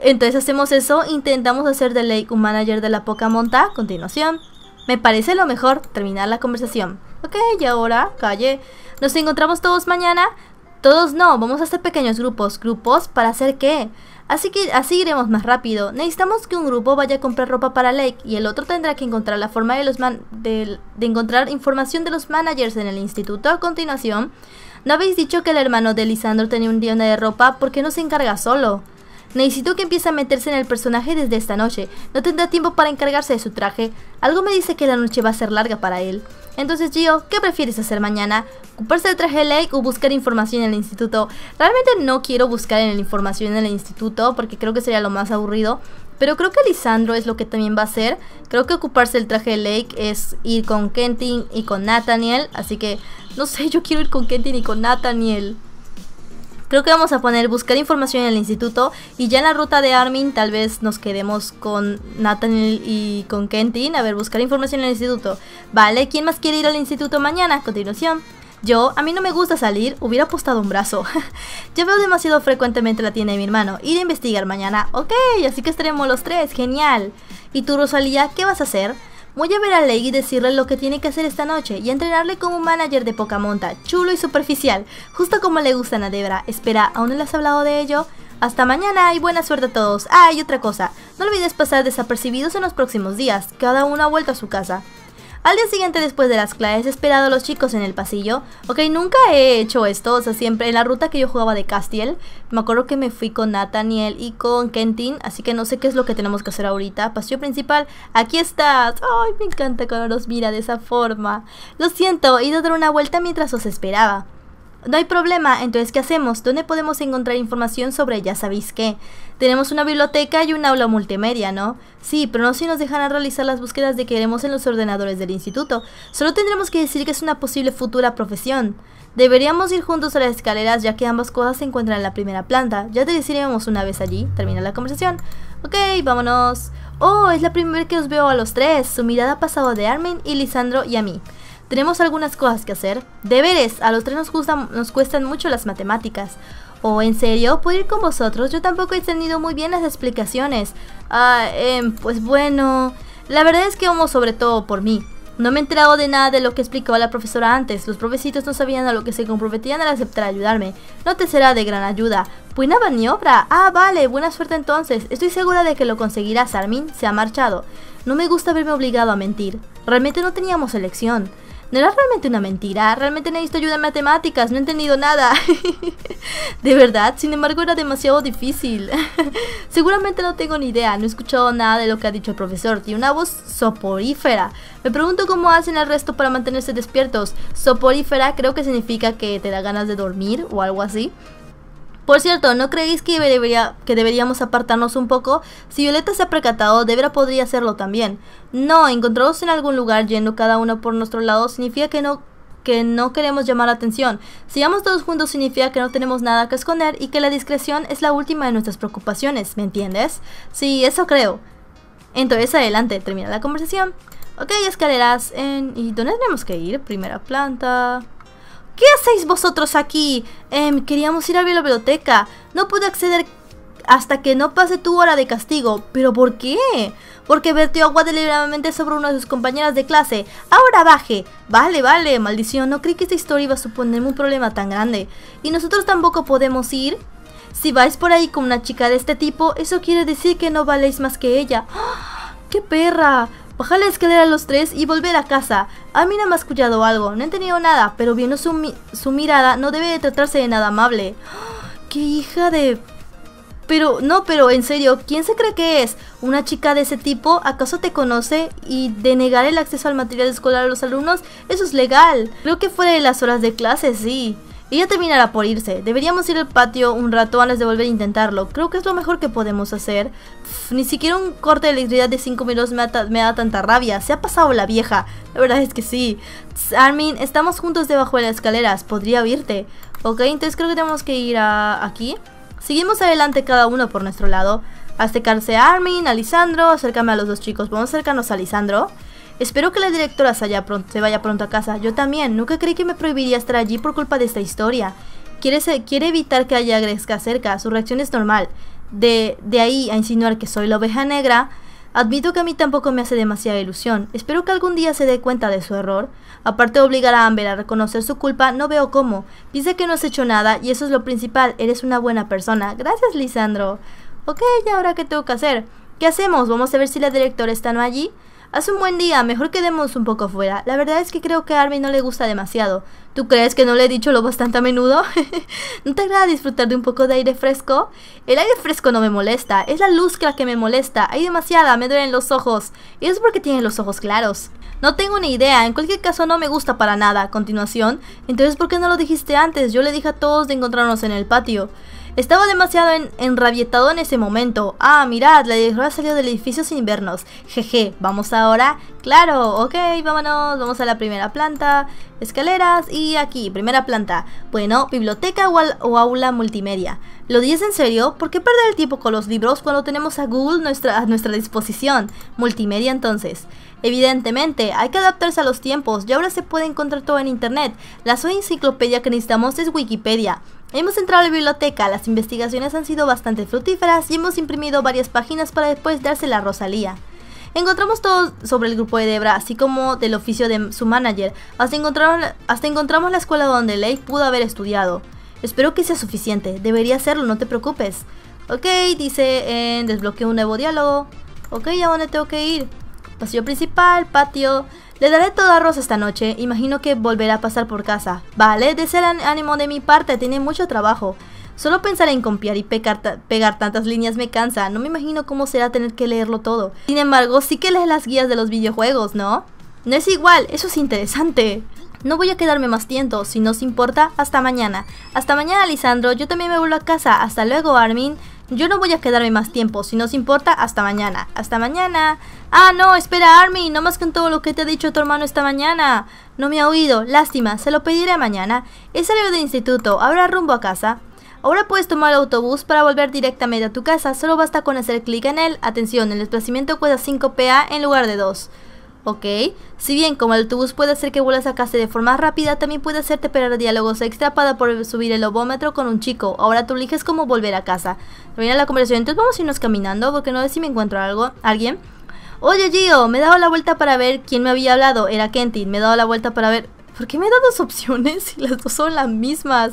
S1: Entonces hacemos eso, intentamos hacer de Lake un manager de la monta a continuación. Me parece lo mejor terminar la conversación. Ok, y ahora, calle. Nos encontramos todos mañana. Todos no, vamos a hacer pequeños grupos. ¿Grupos para hacer qué? Así que así iremos más rápido. Necesitamos que un grupo vaya a comprar ropa para Lake y el otro tendrá que encontrar la forma de, los man de, encontrar información de los managers en el instituto. A continuación, ¿no habéis dicho que el hermano de Lisandro tenía un día de ropa? ¿Por qué no se encarga solo? Necesito que empiece a meterse en el personaje desde esta noche. No tendrá tiempo para encargarse de su traje. Algo me dice que la noche va a ser larga para él. Entonces, Gio, ¿qué prefieres hacer mañana? ¿Ocuparse del traje de Lake o buscar información en el instituto? Realmente no quiero buscar en la información en el instituto porque creo que sería lo más aburrido. Pero creo que Lisandro es lo que también va a hacer. Creo que ocuparse del traje de Lake es ir con Kentin y con Nathaniel. Así que, no sé, yo quiero ir con Kentin y con Nathaniel. Creo que vamos a poner buscar información en el instituto y ya en la ruta de Armin tal vez nos quedemos con Nathan y con Kentin. A ver, buscar información en el instituto. Vale, ¿quién más quiere ir al instituto mañana? A continuación. Yo, a mí no me gusta salir, hubiera apostado un brazo. Ya veo demasiado frecuentemente la tienda de mi hermano. Ir a investigar mañana. Ok, así que estaremos los tres, genial. ¿Y tú, Rosalía, qué vas a hacer? Voy a ver a Leggy y decirle lo que tiene que hacer esta noche y entrenarle como un manager de poca monta, chulo y superficial, justo como le gustan a Debra. Espera, ¿aún no le has hablado de ello? Hasta mañana y buena suerte a todos. Ah, y otra cosa, no olvides pasar desapercibidos en los próximos días, cada uno ha vuelto a su casa. Al día siguiente después de las clases he esperado a los chicos en el pasillo. Ok, nunca he hecho esto, o sea, siempre en la ruta que yo jugaba de Castiel, me acuerdo que me fui con Nathaniel y con Kentin, así que no sé qué es lo que tenemos que hacer ahorita. Pasillo principal, aquí estás. Ay, me encanta cuando los mira de esa forma. Lo siento, he ido a dar una vuelta mientras os esperaba. No hay problema, entonces ¿qué hacemos? ¿Dónde podemos encontrar información sobre ya sabéis qué? Tenemos una biblioteca y un aula multimedia, ¿no? Sí, pero no si nos a realizar las búsquedas de que queremos en los ordenadores del instituto. Solo tendremos que decir que es una posible futura profesión. Deberíamos ir juntos a las escaleras ya que ambas cosas se encuentran en la primera planta. Ya te decidiremos una vez allí. Termina la conversación. Ok, vámonos. Oh, es la primera vez que os veo a los tres. Su mirada ha pasado de Armin y Lisandro y a mí tenemos algunas cosas que hacer. Deberes, a los tres nos, nos cuestan mucho las matemáticas. ¿O oh, en serio? ¿Puedo ir con vosotros? Yo tampoco he entendido muy bien las explicaciones. Ah, em, pues bueno... La verdad es que vamos sobre todo por mí. No me he enterado de nada de lo que explicaba la profesora antes. Los profecitos no sabían a lo que se comprometían al aceptar ayudarme. No te será de gran ayuda. Buena maniobra. Ah, vale. Buena suerte entonces. Estoy segura de que lo conseguirás, Armin. Se ha marchado. No me gusta verme obligado a mentir. Realmente no teníamos elección. No era realmente una mentira, realmente necesito ayuda en matemáticas, no he entendido nada. de verdad, sin embargo era demasiado difícil. Seguramente no tengo ni idea, no he escuchado nada de lo que ha dicho el profesor, tiene una voz soporífera. Me pregunto cómo hacen el resto para mantenerse despiertos. Soporífera creo que significa que te da ganas de dormir o algo así. Por cierto, ¿no creéis que, deberíamos apartarnos un poco? Si Violeta se ha percatado, Debra podría hacerlo también. No, encontraros en algún lugar yendo cada uno por nuestro lado significa que no queremos llamar la atención. Si vamos todos juntos significa que no tenemos nada que esconder y que la discreción es la última de nuestras preocupaciones, ¿me entiendes? Sí, eso creo. Entonces adelante, termina la conversación. Ok, escaleras en... ¿Y dónde tenemos que ir? Primera planta... ¿Qué hacéis vosotros aquí? Em, queríamos ir a la biblioteca. No pude acceder hasta que no pase tu hora de castigo. ¿Pero por qué? Porque vertió agua deliberadamente sobre una de sus compañeras de clase. ¡Ahora baje! Vale, vale, maldición. No creí que esta historia iba a suponerme un problema tan grande. ¿Y nosotros tampoco podemos ir? Si vais por ahí con una chica de este tipo, eso quiere decir que no valéis más que ella. ¡Ah! ¡Qué perra! bajar la escalera a los tres y volver a casa. A mí me ha escuchado algo, no he tenido nada, pero viendo su, su mirada no debe de tratarse de nada amable. ¡Qué hija de...! Pero, no, pero en serio, ¿quién se cree que es? ¿Una chica de ese tipo? ¿Acaso te conoce? Y denegar el acceso al material escolar a los alumnos, eso es legal. Creo que fuera de las horas de clase, sí. Ella terminará por irse. Deberíamos ir al patio un rato antes de volver a intentarlo. Creo que es lo mejor que podemos hacer. ni siquiera un corte de electricidad de 5 minutos me, da tanta rabia. Se ha pasado la vieja. La verdad es que sí. Armin, estamos juntos debajo de las escaleras. Podría oírte. Ok, entonces creo que tenemos que ir a aquí. Seguimos adelante cada uno por nuestro lado. Acercarse a Armin, a Lisandro. Acércame a los dos chicos. Vamos a acercarnos a Lisandro. Espero que la directora se, vaya pronto a casa. Yo también, nunca creí que me prohibiría estar allí por culpa de esta historia. Quiere, evitar que haya agresca cerca, su reacción es normal. De, ahí a insinuar que soy la oveja negra, Admito que a mí tampoco me hace demasiada ilusión. Espero que algún día se dé cuenta de su error. Aparte de obligar a Amber a reconocer su culpa, no veo cómo. Dice que no has hecho nada y eso es lo principal. Eres una buena persona. Gracias, Lisandro. Ok, ¿y ahora qué tengo que hacer? ¿Qué hacemos? Vamos a ver si la directora está no allí. Hace un buen día, mejor quedemos un poco fuera. La verdad es que creo que a Armin no le gusta demasiado. ¿Tú crees que no le he dicho lo bastante a menudo? ¿No te agrada disfrutar de un poco de aire fresco? El aire fresco no me molesta, es la luz la que me molesta. Hay demasiada, me duelen los ojos. Y es porque tiene los ojos claros. No tengo ni idea, en cualquier caso no me gusta para nada. A continuación, entonces ¿por qué no lo dijiste antes? Yo le dije a todos de encontrarnos en el patio. Estaba demasiado enrabietado en ese momento. Ah, mirad, la directora salió del edificio sin vernos. Jeje, ¿vamos ahora? Claro, ok, vámonos, vamos a la primera planta. Escaleras y aquí, primera planta. Bueno, biblioteca o, aula multimedia. ¿Lo dices en serio? ¿Por qué perder el tiempo con los libros cuando tenemos a Google nuestra, a nuestra disposición? Multimedia entonces. Evidentemente, hay que adaptarse a los tiempos y ahora se puede encontrar todo en internet. La sola enciclopedia que necesitamos es Wikipedia. Hemos entrado a la biblioteca, las investigaciones han sido bastante fructíferas y hemos imprimido varias páginas para después dársela a Rosalía. Encontramos todo sobre el grupo de Debra, así como del oficio de su manager, hasta, encontramos la escuela donde Lake pudo haber estudiado. Espero que sea suficiente, debería serlo, no te preocupes. Ok, dice en eh, desbloqueo un nuevo diálogo. Ok, ¿a dónde tengo que ir? Pasillo principal, patio, le daré todo arroz esta noche, imagino que volverá a pasar por casa. Vale, de el ánimo de mi parte, tiene mucho trabajo. Solo pensar en copiar y pegar, tantas líneas me cansa, no me imagino cómo será tener que leerlo todo. Sin embargo, sí que lees las guías de los videojuegos, ¿no? No es igual, eso es interesante. No voy a quedarme más tiempo, si no os importa, hasta mañana. Hasta mañana, Lisandro, yo también me vuelvo a casa. Hasta luego, Armin. Yo no voy a quedarme más tiempo, si no importa, hasta mañana. Hasta mañana. Ah, no, espera, Army, no más con todo lo que te ha dicho tu hermano esta mañana. No me ha oído, lástima, se lo pediré mañana. He salido del instituto, ahora rumbo a casa. Ahora puedes tomar el autobús para volver directamente a tu casa, solo basta con hacer clic en él. Atención, el desplazamiento cuesta 5 PA en lugar de 2. ¿ok? Si bien como el autobús puede hacer que vuelas a casa de forma rápida, también puede hacerte perder diálogos extra para poder subir el ovómetro con un chico. Ahora tú eliges cómo volver a casa. Termina la conversación, entonces vamos a irnos caminando porque no sé si me encuentro algo, alguien. Oye Gio, me he dado la vuelta para ver quién me había hablado. Era Kentin, me he dado la vuelta para ver... ¿Por qué me dado dos opciones si las dos son las mismas?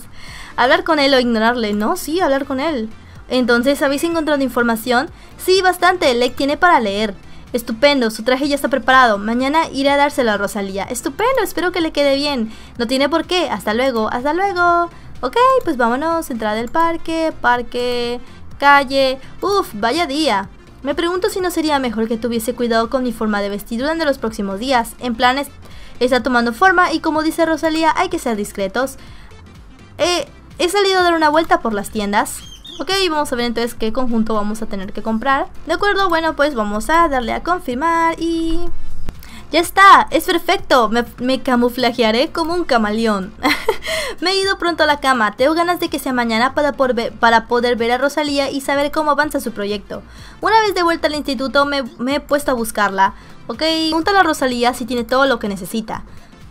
S1: Hablar con él o ignorarle. No, sí, hablar con él. Entonces, ¿habéis encontrado información? Sí, bastante. le tiene para leer. Estupendo, su traje ya está preparado. Mañana iré a dárselo a Rosalía. Estupendo, espero que le quede bien. No tiene por qué. Hasta luego, hasta luego. Ok, pues vámonos. Entrada del parque, parque, calle. Uf, vaya día. Me pregunto si no sería mejor que tuviese cuidado con mi forma de vestir durante los próximos días. En planes está tomando forma y como dice Rosalía, hay que ser discretos. Eh, he salido a dar una vuelta por las tiendas. Ok, vamos a ver entonces qué conjunto vamos a tener que comprar. De acuerdo, bueno, pues vamos a darle a confirmar y... ¡Ya está! ¡Es perfecto! Me, me camuflajearé como un camaleón. me he ido pronto a la cama. Tengo ganas de que sea mañana para, para poder ver a Rosalía y saber cómo avanza su proyecto. Una vez de vuelta al instituto me, he puesto a buscarla. Ok, pregúntale a Rosalía si tiene todo lo que necesita.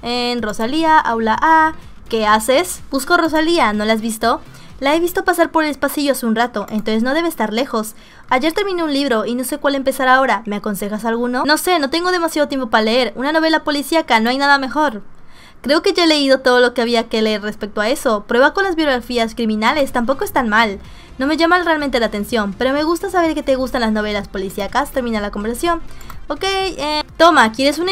S1: En Rosalía, aula A, ¿qué haces? Busco Rosalía, ¿no la has visto? La he visto pasar por el pasillo hace un rato, entonces no debe estar lejos. Ayer terminé un libro y no sé cuál empezar ahora. ¿Me aconsejas alguno? No sé, no tengo demasiado tiempo para leer. Una novela policíaca, no hay nada mejor. Creo que ya he leído todo lo que había que leer respecto a eso. Prueba con las biografías criminales, tampoco es tan mal. No me llama realmente la atención, pero me gusta saber que te gustan las novelas policíacas. Termina la conversación. Ok, eh, toma, ¿quieres un,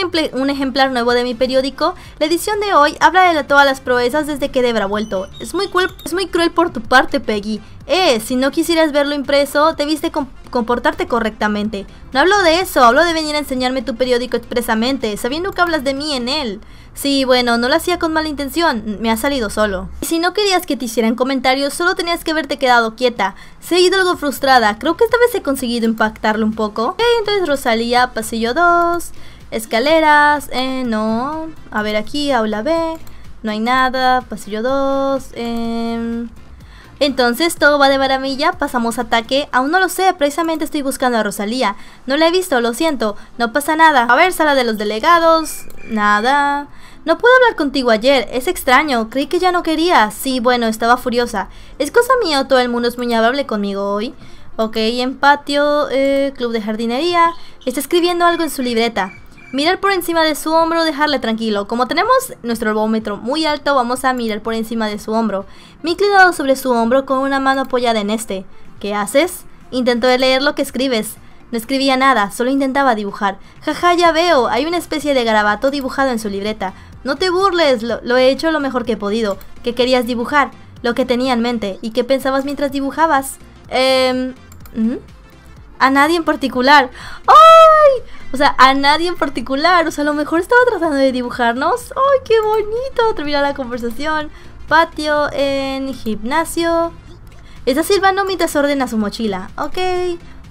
S1: ejemplar nuevo de mi periódico? La edición de hoy habla de todas las proezas desde que Debra ha vuelto. Es muy, cruel, es muy cruel por tu parte, Peggy. Eh, si no quisieras verlo impreso, debiste comportarte correctamente. No hablo de eso, hablo de venir a enseñarme tu periódico expresamente, sabiendo que hablas de mí en él. Sí, bueno, no lo hacía con mala intención, me ha salido solo. Y si no querías que te hicieran comentarios, solo tenías que haberte quedado quieta. Se ha ido algo frustrada, creo que esta vez he conseguido impactarlo un poco. Ok, entonces Rosalía, pasillo 2, escaleras, eh, no. A ver aquí, aula B, no hay nada, pasillo 2, eh... Em, entonces todo va de maravilla, pasamos ataque, aún no lo sé, precisamente estoy buscando a Rosalía. No la he visto, lo siento, no pasa nada. A ver, sala de los delegados, nada. No puedo hablar contigo ayer, es extraño, creí que ya no quería. Sí, bueno, estaba furiosa. Es cosa mía todo el mundo es muy amable conmigo hoy. Ok, en patio, eh, club de jardinería. Está escribiendo algo en su libreta. Mirar por encima de su hombro, dejarle tranquilo. Como tenemos nuestro herbómetro muy alto, vamos a mirar por encima de su hombro. he inclinado sobre su hombro con una mano apoyada en este. ¿Qué haces? Intento leer lo que escribes. No escribía nada, solo intentaba dibujar. Jaja, ya veo, hay una especie de garabato dibujado en su libreta. No te burles, lo, he hecho lo mejor que he podido. ¿Qué querías dibujar? Lo que tenía en mente. ¿Y qué pensabas mientras dibujabas? Eh... A nadie en particular. ¡Ay! o sea, a nadie en particular. O sea, a lo mejor estaba tratando de dibujarnos. ¡Ay, qué bonito! Termina la conversación. Patio en gimnasio. Está mi desorden a su mochila. Ok.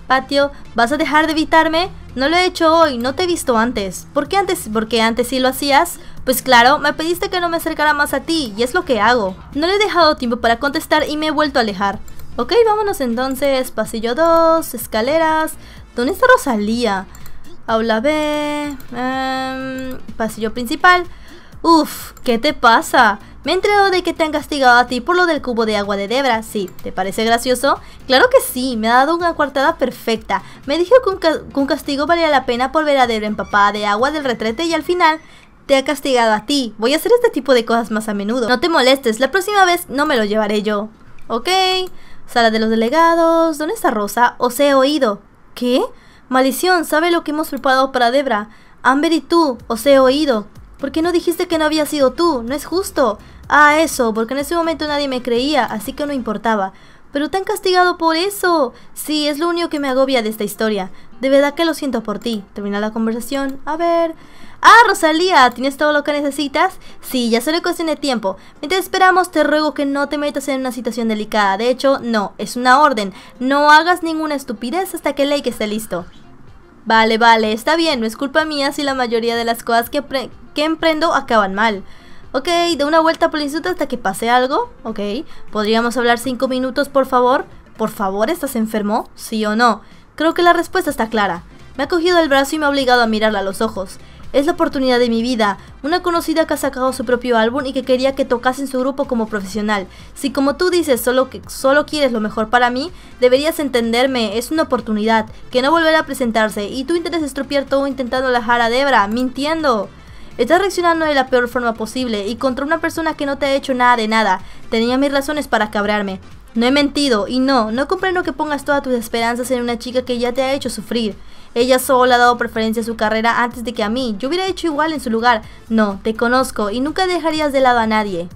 S1: Patio, ¿vas a dejar de evitarme? No lo he hecho hoy, no te he visto antes. ¿Por qué antes? Porque antes sí lo hacías. Pues claro, me pediste que no me acercara más a ti, y es lo que hago. No le he dejado tiempo para contestar y me he vuelto a alejar. Ok, vámonos entonces. Pasillo 2, escaleras. ¿Dónde está Rosalía? Aula B. Em, pasillo principal. Uf, ¿qué te pasa? Me he de que te han castigado a ti por lo del cubo de agua de Debra. Sí, ¿te parece gracioso? Claro que sí, me ha dado una cuartada perfecta. Me dijo que un, castigo valía la pena por ver a Debra empapada de agua del retrete y al final te ha castigado a ti. Voy a hacer este tipo de cosas más a menudo. No te molestes, la próxima vez no me lo llevaré yo. Ok, sala de los delegados. ¿Dónde está Rosa? Os he oído. ¿Qué? Maldición, ¿sabe lo que hemos preparado para Debra? Amber y tú, os he oído. ¿Por qué no dijiste que no había sido tú? No es justo. Ah, eso, porque en ese momento nadie me creía, así que no importaba. Pero te han castigado por eso. Sí, es lo único que me agobia de esta historia. De verdad que lo siento por ti. Termina la conversación. A ver. Ah, Rosalía, ¿tienes todo lo que necesitas? Sí, ya solo cuestión de tiempo. Mientras esperamos, te ruego que no te metas en una situación delicada. De hecho, no, es una orden. No hagas ninguna estupidez hasta que Lake esté listo. Vale, vale, está bien, no es culpa mía si la mayoría de las cosas que, que emprendo acaban mal. Ok, de una vuelta por el instituto hasta que pase algo. Ok, podríamos hablar cinco minutos, por favor. Por favor, ¿estás enfermo? ¿Sí o no? Creo que la respuesta está clara. Me ha cogido el brazo y me ha obligado a mirarla a los ojos. Es la oportunidad de mi vida, una conocida que ha sacado su propio álbum y que quería que tocase en su grupo como profesional. Si como tú dices solo que solo quieres lo mejor para mí, deberías entenderme, es una oportunidad que no volverá a presentarse y tú interés estropear todo intentando la a debra, mintiendo. Estás reaccionando de la peor forma posible y contra una persona que no te ha hecho nada de nada. Tenía mis razones para cabrearme. No he mentido y no, no comprendo que pongas todas tus esperanzas en una chica que ya te ha hecho sufrir. Ella solo ha dado preferencia a su carrera antes de que a mí. Yo hubiera hecho igual en su lugar. No, te conozco y nunca dejarías de lado a nadie.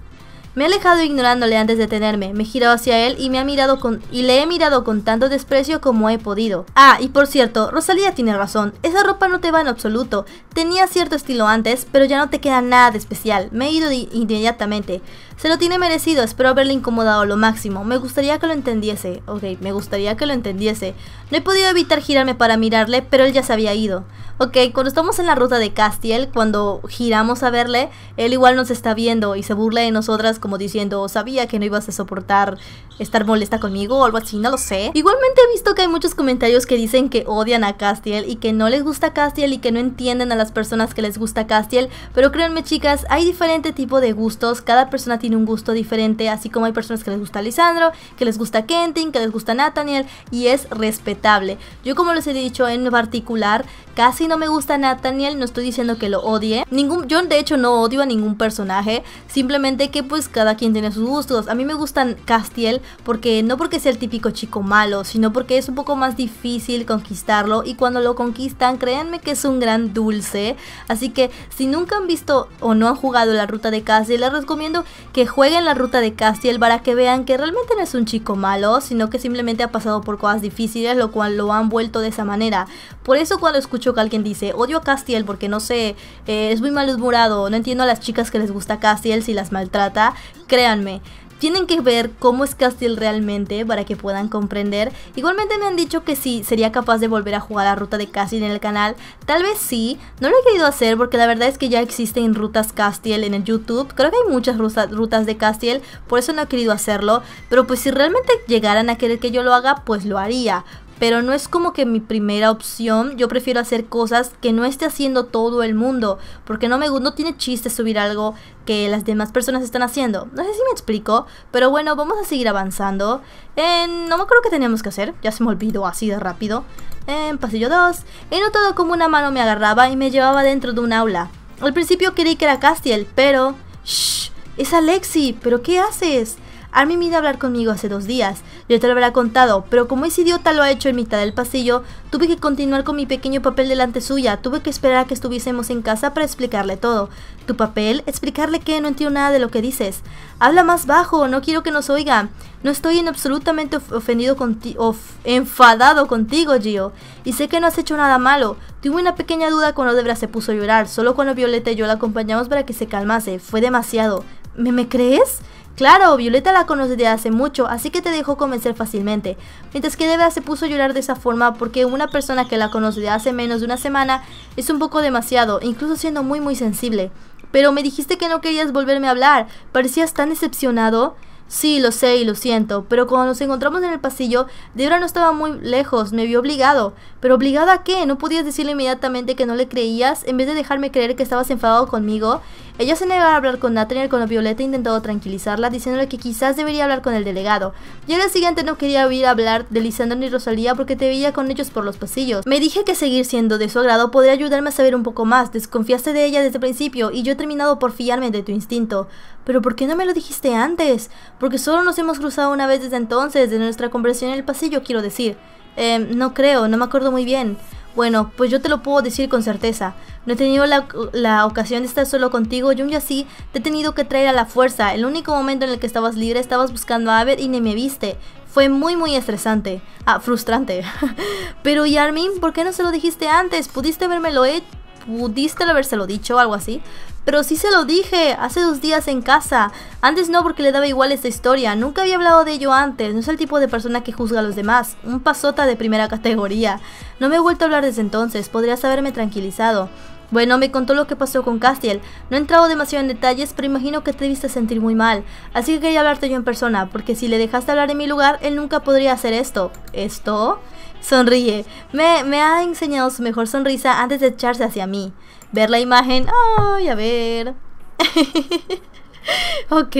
S1: Me he alejado ignorándole antes de tenerme, me he girado hacia él y me ha mirado con y le he mirado con tanto desprecio como he podido. Ah, y por cierto, Rosalía tiene razón, esa ropa no te va en absoluto. Tenía cierto estilo antes, pero ya no te queda nada de especial. Me he ido inmediatamente. Se lo tiene merecido, espero haberle incomodado lo máximo. Me gustaría que lo entendiese. Ok, me gustaría que lo entendiese. No he podido evitar girarme para mirarle, pero él ya se había ido. Ok, cuando estamos en la ruta de Castiel, cuando giramos a verle, él igual nos está viendo y se burla de nosotras como diciendo, sabía que no ibas a soportar estar molesta conmigo o algo así, no lo sé. Igualmente he visto que hay muchos comentarios que dicen que odian a Castiel y que no les gusta Castiel y que no entienden a las personas que les gusta Castiel, pero créanme chicas, hay diferente tipo de gustos, cada persona tiene tiene un gusto diferente, así como hay personas que les gusta Lisandro, que les gusta Kentin, que les gusta Nathaniel, y es respetable. Yo como les he dicho en particular, casi no me gusta Nathaniel, no estoy diciendo que lo odie. Ningún, yo de hecho no odio a ningún personaje, simplemente que pues cada quien tiene sus gustos. A mí me gustan Castiel porque no porque sea el típico chico malo, sino porque es un poco más difícil conquistarlo y cuando lo conquistan, créanme que es un gran dulce. Así que si nunca han visto o no han jugado la ruta de Castiel, les recomiendo que que jueguen la ruta de Castiel para que vean que realmente no es un chico malo, sino que simplemente ha pasado por cosas difíciles, lo cual lo han vuelto de esa manera. Por eso cuando escucho que alguien dice, odio a Castiel porque no sé, eh, es muy malhumorado, no entiendo a las chicas que les gusta Castiel si las maltrata, créanme, tienen que ver cómo es Castiel realmente para que puedan comprender. Igualmente me han dicho que si sí, sería capaz de volver a jugar a ruta de Castiel en el canal. Tal vez sí, no lo he querido hacer porque la verdad es que ya existen rutas Castiel en el YouTube. Creo que hay muchas rutas de Castiel, por eso no he querido hacerlo. Pero pues si realmente llegaran a querer que yo lo haga, pues lo haría pero no es como que mi primera opción. Yo prefiero hacer cosas que no esté haciendo todo el mundo, porque no me no tiene chiste subir algo que las demás personas están haciendo. No sé si me explico, pero bueno, vamos a seguir avanzando. no me acuerdo qué teníamos que hacer, ya se me olvidó así de rápido. En pasillo 2, he notado como una mano me agarraba y me llevaba dentro de un aula. Al principio creí que era Castiel, pero... ¡Shh! Es Alexi, ¿pero qué haces? Armin me a hablar conmigo hace dos días, yo te lo habrá contado, pero como ese idiota lo ha hecho en mitad del pasillo, tuve que continuar con mi pequeño papel delante suya, tuve que esperar a que estuviésemos en casa para explicarle todo. Tu papel, explicarle que no entiendo nada de lo que dices. Habla más bajo, no quiero que nos oiga. No estoy en absolutamente ofendido contigo, enfadado contigo, Gio. Y sé que no has hecho nada malo. Tuve una pequeña duda cuando Debra se puso a llorar. Solo cuando Violeta y yo la acompañamos para que se calmase. Fue demasiado. ¿Me, me crees? Claro, Violeta la conoce desde hace mucho, así que te dejó convencer fácilmente. Mientras que Debra se puso a llorar de esa forma porque una persona que la conoce de hace menos de una semana es un poco demasiado, incluso siendo muy muy sensible. Pero me dijiste que no querías volverme a hablar, parecías tan decepcionado. Sí, lo sé y lo siento, pero cuando nos encontramos en el pasillo, Debra no estaba muy lejos, me vio obligado. ¿Pero obligado a qué? ¿No podías decirle inmediatamente que no le creías en vez de dejarme creer que estabas enfadado conmigo? Ella se negó a hablar con Nathaniel cuando Violeta intentó tranquilizarla diciéndole que quizás debería hablar con el delegado. Y al siguiente no quería oír hablar de Lisandro ni Rosalía porque te veía con ellos por los pasillos. Me dije que seguir siendo de su agrado podría ayudarme a saber un poco más. Desconfiaste de ella desde el principio y yo he terminado por fiarme de tu instinto. Pero ¿por qué no me lo dijiste antes? Porque solo nos hemos cruzado una vez desde entonces, de nuestra conversación en el pasillo, quiero decir. Eh, no creo, no me acuerdo muy bien. Bueno, pues yo te lo puedo decir con certeza. No he tenido la, ocasión de estar solo contigo y aún así te he tenido que traer a la fuerza. El único momento en el que estabas libre estabas buscando a Abed y ni me viste. Fue muy muy estresante. Ah, frustrante. Pero Yarmín, ¿por qué no se lo dijiste antes? Pudiste lo hecho pudiste lo dicho o algo así. Pero sí se lo dije hace dos días en casa. Antes no porque le daba igual esta historia. Nunca había hablado de ello antes. No es el tipo de persona que juzga a los demás. Un pasota de primera categoría. No me he vuelto a hablar desde entonces. Podrías haberme tranquilizado. Bueno, me contó lo que pasó con Castiel. No he entrado demasiado en detalles, pero imagino que te viste sentir muy mal. Así que quería hablarte yo en persona, porque si le dejaste hablar en mi lugar, él nunca podría hacer esto. ¿Esto? Sonríe. Me, ha enseñado su mejor sonrisa antes de echarse hacia mí. Ver la imagen. ¡Ay, a ver! ok,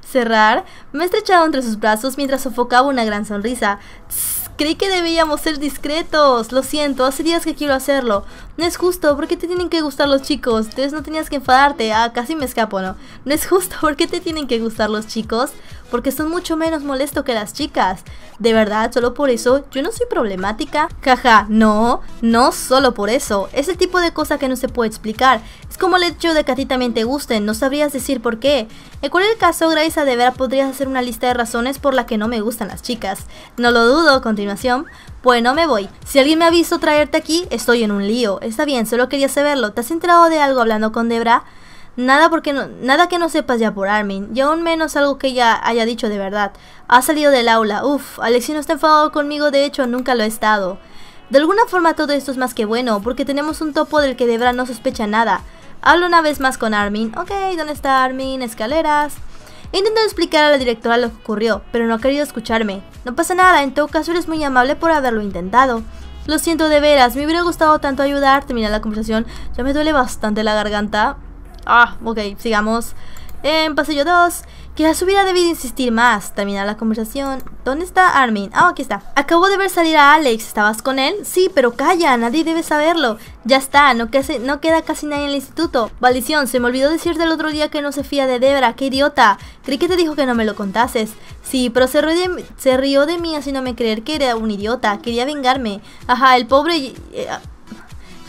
S1: cerrar. Me he estrechado entre sus brazos mientras sofocaba una gran sonrisa. creí que debíamos ser discretos. Lo siento, hace días que quiero hacerlo. No es justo, ¿por qué te tienen que gustar los chicos? Entonces no tenías que enfadarte. Ah, casi me escapo, ¿no? No es justo, ¿por qué te tienen que gustar los chicos? porque son mucho menos molesto que las chicas. De verdad, solo por eso yo no soy problemática. Jaja, no, no solo por eso. Es el tipo de cosa que no se puede explicar. Es como el hecho de que a ti también te gusten, no sabrías decir por qué. En cualquier caso, gracias a de podrías hacer una lista de razones por la que no me gustan las chicas. No lo dudo, a continuación. Bueno, pues me voy. Si alguien me visto traerte aquí, estoy en un lío. Está bien, solo quería saberlo. ¿Te has enterado de algo hablando con Debra? Nada, porque no, nada que no sepas ya por Armin, y aún menos algo que ella haya dicho de verdad. Ha salido del aula, uff, Alexi no está enfadado conmigo, de hecho nunca lo ha estado. De alguna forma todo esto es más que bueno, porque tenemos un topo del que Debra no sospecha nada. Hablo una vez más con Armin, ok, ¿dónde está Armin? Escaleras. He intentado explicar a la directora lo que ocurrió, pero no ha querido escucharme. No pasa nada, en todo caso eres muy amable por haberlo intentado. Lo siento de veras, me hubiera gustado tanto ayudar, terminar la conversación, ya me duele bastante la garganta. Ah, ok, sigamos. En pasillo 2, que hubiera debido insistir más. Terminar la conversación. ¿Dónde está Armin? Ah, aquí está. Acabo de ver salir a Alex. ¿Estabas con él? Sí, pero calla, nadie debe saberlo. Ya está, no, que no queda casi nadie en el instituto. Valición, se me olvidó decirte el otro día que no se fía de Debra, qué idiota. Creí que te dijo que no me lo contases. Sí, pero se, rió de, mí haciéndome creer que era un idiota. Quería vengarme. Ajá, el pobre... Eh,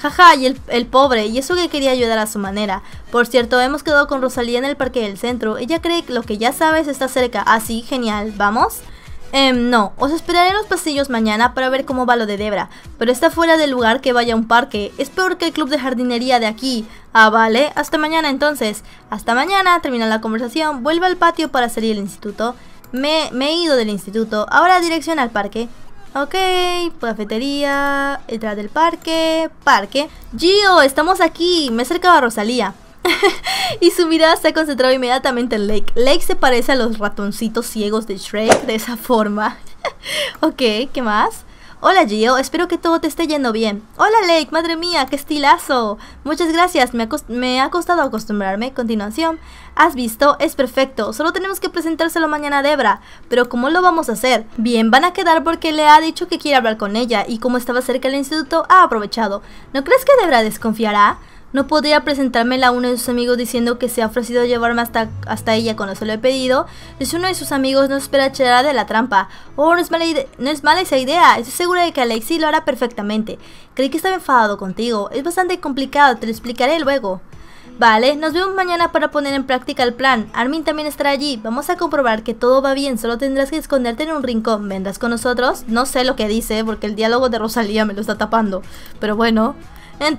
S1: Jaja, y el, pobre, y eso que quería ayudar a su manera. Por cierto, hemos quedado con Rosalía en el parque del centro. Ella cree que lo que ya sabes está cerca, así, ah, genial, ¿vamos? Eh, no, os esperaré en los pasillos mañana para ver cómo va lo de Debra, pero está fuera del lugar que vaya a un parque, es peor que el club de jardinería de aquí. Ah, vale, hasta mañana entonces. Hasta mañana, termina la conversación, vuelve al patio para salir del instituto. Me, me he ido del instituto, ahora dirección al parque. Ok, cafetería, entrada del parque, parque. Gio, estamos aquí, me acercaba Rosalía. y su mirada se ha concentrado inmediatamente en Lake. Lake se parece a los ratoncitos ciegos de Shrek de esa forma. ok, ¿qué más? Hola Gio, espero que todo te esté yendo bien. Hola Lake, madre mía, qué estilazo. Muchas gracias, me, ha costado acostumbrarme. Continuación, has visto, es perfecto. Solo tenemos que presentárselo mañana a Debra. Pero ¿cómo lo vamos a hacer? Bien, van a quedar porque le ha dicho que quiere hablar con ella y como estaba cerca del instituto, ha aprovechado. ¿No crees que Debra desconfiará? No podría presentármela a uno de sus amigos diciendo que se ha ofrecido llevarme hasta, hasta ella cuando se lo he pedido. Si uno de sus amigos no espera echará de la trampa. Oh, no es, mala no es mala esa idea. Estoy segura de que Alexi lo hará perfectamente. Creí que estaba enfadado contigo. Es bastante complicado, te lo explicaré luego. Vale, nos vemos mañana para poner en práctica el plan. Armin también estará allí. Vamos a comprobar que todo va bien, solo tendrás que esconderte en un rincón. ¿Vendrás con nosotros? No sé lo que dice, porque el diálogo de Rosalía me lo está tapando. Pero bueno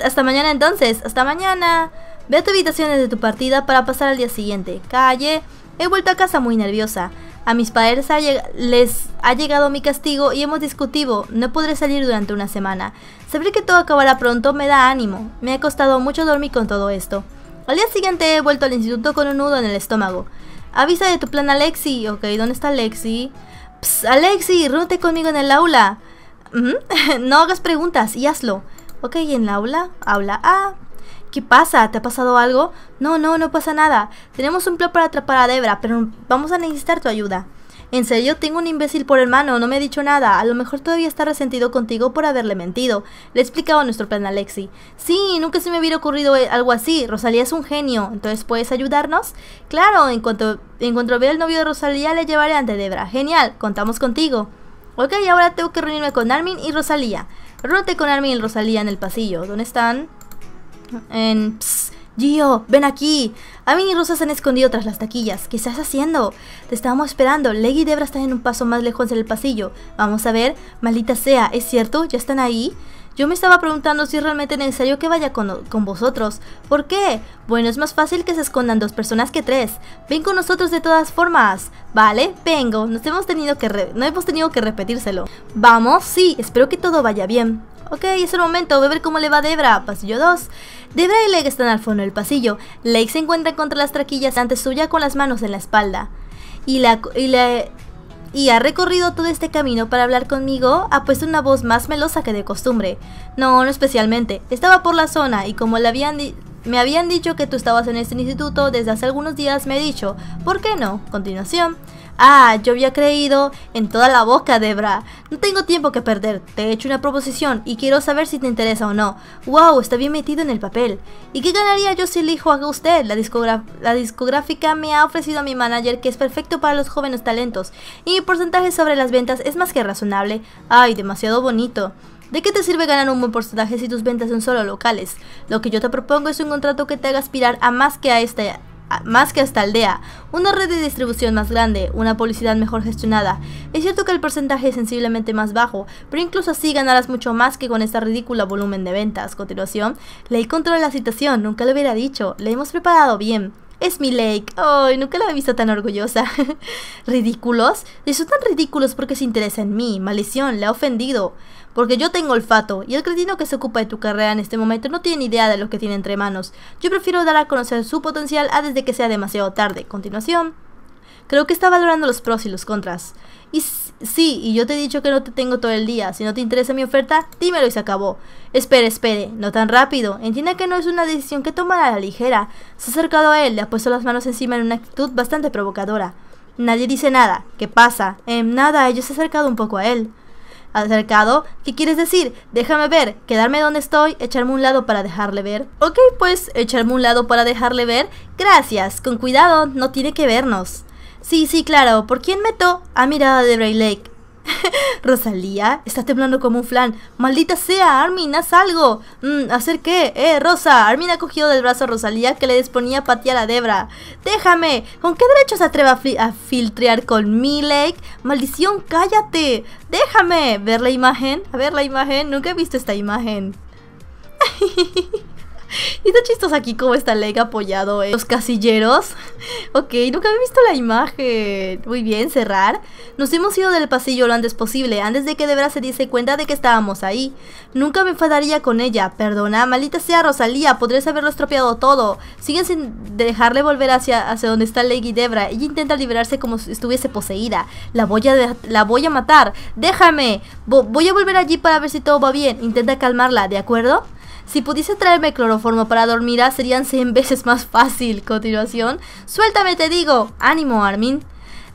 S1: hasta mañana entonces, hasta mañana. Ve a tu habitación desde tu partida para pasar al día siguiente. Calle, he vuelto a casa muy nerviosa. A mis padres les ha llegado mi castigo y hemos discutido. No podré salir durante una semana. Saber que todo acabará pronto me da ánimo. Me ha costado mucho dormir con todo esto. Al día siguiente he vuelto al instituto con un nudo en el estómago. Avisa de tu plan Alexi. Ok, ¿dónde está Alexi? Psst, Alexi, rúnte conmigo en el aula. Mm-hmm. no hagas preguntas y hazlo. Ok, en la aula, habla A. Ah, ¿Qué pasa? ¿Te ha pasado algo? No, no, no pasa nada. Tenemos un plan para atrapar a Debra, pero vamos a necesitar tu ayuda. En serio, tengo un imbécil por hermano, no me ha dicho nada. A lo mejor todavía está resentido contigo por haberle mentido. Le he explicado nuestro plan a Lexi. Sí, nunca se me hubiera ocurrido eh, algo así. Rosalía es un genio. Entonces, ¿puedes ayudarnos? Claro, en cuanto, en cuanto vea el novio de Rosalía, le llevaré ante Debra. Genial, contamos contigo. Ok, ahora tengo que reunirme con Armin y Rosalía. Rote con Armin y Rosalía en el pasillo. ¿Dónde están? En... Gio, ven aquí. Armin y Rosa se han escondido tras las taquillas. ¿Qué estás haciendo? Te estábamos esperando. Leggy y Debra están en un paso más lejos en el pasillo. Vamos a ver. Maldita sea, ¿es cierto? ¿Ya están ahí? Yo me estaba preguntando si es realmente necesario que vaya con, vosotros. ¿Por qué? Bueno, es más fácil que se escondan dos personas que tres. Ven con nosotros de todas formas. Vale, vengo. Nos hemos tenido que no hemos tenido que repetírselo. Vamos, sí, espero que todo vaya bien. Ok, es el momento, voy a ver cómo le va Debra. Pasillo 2. Debra y Leg están al fondo del pasillo. Lake se encuentra contra las traquillas ante suya con las manos en la espalda. Y la... Y la y ha recorrido todo este camino para hablar conmigo, ha puesto una voz más melosa que de costumbre. No, no especialmente. Estaba por la zona y como le habían me habían dicho que tú estabas en este instituto desde hace algunos días, me he dicho, ¿por qué no? Continuación. Ah, yo había creído en toda la boca, Debra. No tengo tiempo que perder. Te he hecho una proposición y quiero saber si te interesa o no. Wow, está bien metido en el papel. ¿Y qué ganaría yo si elijo a usted? La, la discográfica me ha ofrecido a mi manager que es perfecto para los jóvenes talentos y mi porcentaje sobre las ventas es más que razonable. Ay, demasiado bonito. ¿De qué te sirve ganar un buen porcentaje si tus ventas son solo locales? Lo que yo te propongo es un contrato que te haga aspirar a más que a esta más que hasta aldea, una red de distribución más grande, una publicidad mejor gestionada. Es cierto que el porcentaje es sensiblemente más bajo, pero incluso así ganarás mucho más que con este ridícula volumen de ventas. Continuación, leí contra la situación, nunca lo hubiera dicho, le hemos preparado bien. Es mi Lake. Ay, nunca la he visto tan orgullosa. ¿Ridículos? son tan ridículos porque se interesa en mí. Maldición, le ha ofendido. Porque yo tengo olfato, y el cretino que se ocupa de tu carrera en este momento no tiene idea de lo que tiene entre manos. Yo prefiero dar a conocer su potencial antes de que sea demasiado tarde. Continuación. Creo que está valorando los pros y los contras. Y Sí, y yo te he dicho que no te tengo todo el día. Si no te interesa mi oferta, dímelo y se acabó. Espere, espere, no tan rápido. Entienda que no es una decisión que toma a la ligera. Se ha acercado a él, le ha puesto las manos encima en una actitud bastante provocadora. Nadie dice nada. ¿Qué pasa? Eh, nada, yo se ha acercado un poco a él. ¿Acercado? ¿Qué quieres decir? Déjame ver, quedarme donde estoy, echarme un lado para dejarle ver. Ok, pues, echarme un lado para dejarle ver. Gracias, con cuidado, no tiene que vernos. Sí, sí, claro. ¿Por quién meto? A mirada de Lake Rosalía, Está temblando como un flan. Maldita sea, Armin, haz algo. Mm, ¿Hacer qué? Eh, Rosa. Armin ha cogido del brazo a Rosalía que le disponía a patear a Debra. Déjame. ¿Con qué derecho se atreve a, filtrar filtrear con mi Lake? Maldición, cállate. Déjame. ¿Ver la imagen? A ver la imagen. Nunca he visto esta imagen. Y está chistos aquí como está Leg apoyado en los casilleros. ok, nunca había visto la imagen. Muy bien, cerrar. Nos hemos ido del pasillo lo antes posible, antes de que Debra se diese cuenta de que estábamos ahí. Nunca me enfadaría con ella. Perdona, malita sea Rosalía, podrías haberlo estropeado todo. Siguen sin dejarle volver hacia, hacia donde está Leg y Debra. Ella intenta liberarse como si estuviese poseída. La voy a, la voy a matar. Déjame. voy a volver allí para ver si todo va bien. Intenta calmarla, ¿de acuerdo? Si pudiese traerme cloroformo para dormir, ah, serían 100 veces más fácil. Continuación. Suéltame, te digo. Ánimo, Armin.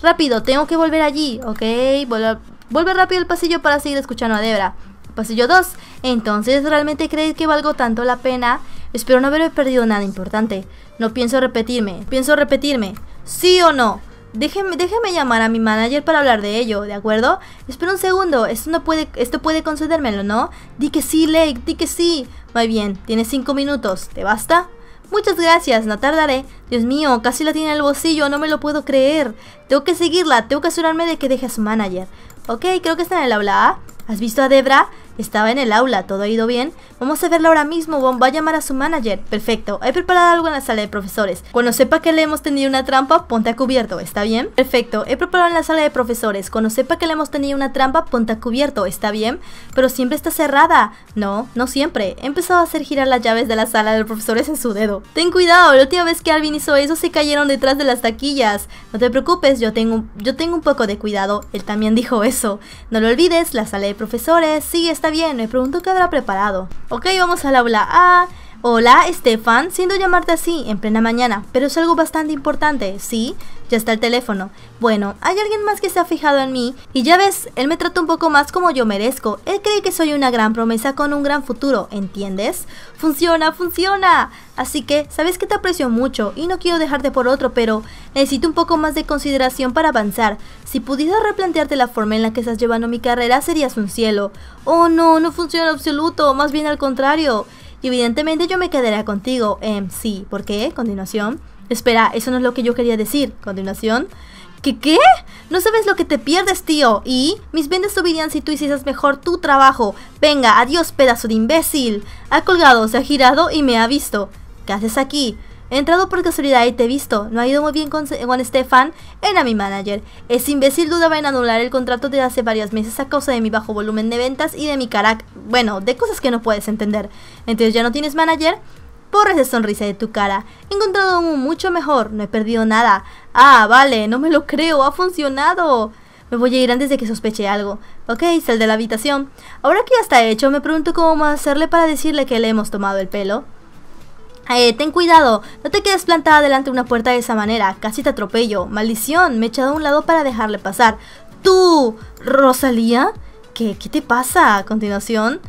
S1: Rápido, tengo que volver allí. Ok, vuelve, rápido al pasillo para seguir escuchando a Debra. Pasillo 2. Entonces, ¿realmente crees que valgo tanto la pena? Espero no haber perdido nada importante. No pienso repetirme. Pienso repetirme. ¿Sí o no? Déjeme, llamar a mi manager para hablar de ello, ¿de acuerdo? Espera un segundo, esto no puede, esto puede concedérmelo, ¿no? Di que sí, Lake, di que sí. Muy bien, tienes cinco minutos, ¿te basta? Muchas gracias, no tardaré. Dios mío, casi la tiene en el bolsillo, no me lo puedo creer. Tengo que seguirla, tengo que asegurarme de que deje a su manager. Ok, creo que está en el aula. ¿Has visto a Debra? Estaba en el aula, todo ha ido bien. Vamos a verlo ahora mismo, Bon va a llamar a su manager. Perfecto, he preparado algo en la sala de profesores. Cuando sepa que le hemos tenido una trampa, ponte a cubierto, ¿está bien? Perfecto, he preparado en la sala de profesores. Cuando sepa que le hemos tenido una trampa, ponte a cubierto, ¿está bien? Pero siempre está cerrada. No, no siempre. He empezado a hacer girar las llaves de la sala de profesores en su dedo. Ten cuidado, la última vez que Alvin hizo eso se cayeron detrás de las taquillas. No te preocupes, yo tengo, yo tengo un poco de cuidado. Él también dijo eso. No lo olvides, la sala de profesores sigue está bien, me pregunto qué habrá preparado. Ok, vamos al aula A. Hola, Estefan. Siento llamarte así, en plena mañana, pero es algo bastante importante, ¿sí? Ya está el teléfono. Bueno, hay alguien más que se ha fijado en mí, y ya ves, él me trata un poco más como yo merezco. Él cree que soy una gran promesa con un gran futuro, ¿entiendes? ¡Funciona, funciona! Así que, sabes que te aprecio mucho, y no quiero dejarte por otro, pero necesito un poco más de consideración para avanzar. Si pudieras replantearte la forma en la que estás llevando mi carrera, serías un cielo. Oh no, no funciona en absoluto, más bien al contrario evidentemente yo me quedaré contigo, em, ¿Por qué? Eh, continuación. Espera, eso no es lo que yo quería decir. Continuación. ¿Qué qué? No sabes lo que te pierdes, tío. Y mis vendas subirían si tú hicieras mejor tu trabajo. Venga, adiós, pedazo de imbécil. Ha colgado, se ha girado y me ha visto. ¿Qué haces aquí? He entrado por casualidad y te he visto. No ha ido muy bien con, Stefan. Stefan, era mi manager. Ese imbécil dudaba en anular el contrato de hace varios meses a causa de mi bajo volumen de ventas y de mi carácter. Bueno, de cosas que no puedes entender. Entonces ya no tienes manager. Por esa sonrisa de tu cara. He encontrado mucho mejor. No he perdido nada. Ah, vale, no me lo creo. Ha funcionado. Me voy a ir antes de que sospeche algo. Ok, sal de la habitación. Ahora que ya está hecho, me pregunto cómo hacerle para decirle que le hemos tomado el pelo. Eh, ten cuidado, no te quedes plantada delante de una puerta de esa manera, casi te atropello. Maldición, me he echado a un lado para dejarle pasar. Tú, Rosalía, ¿qué, qué te pasa a continuación?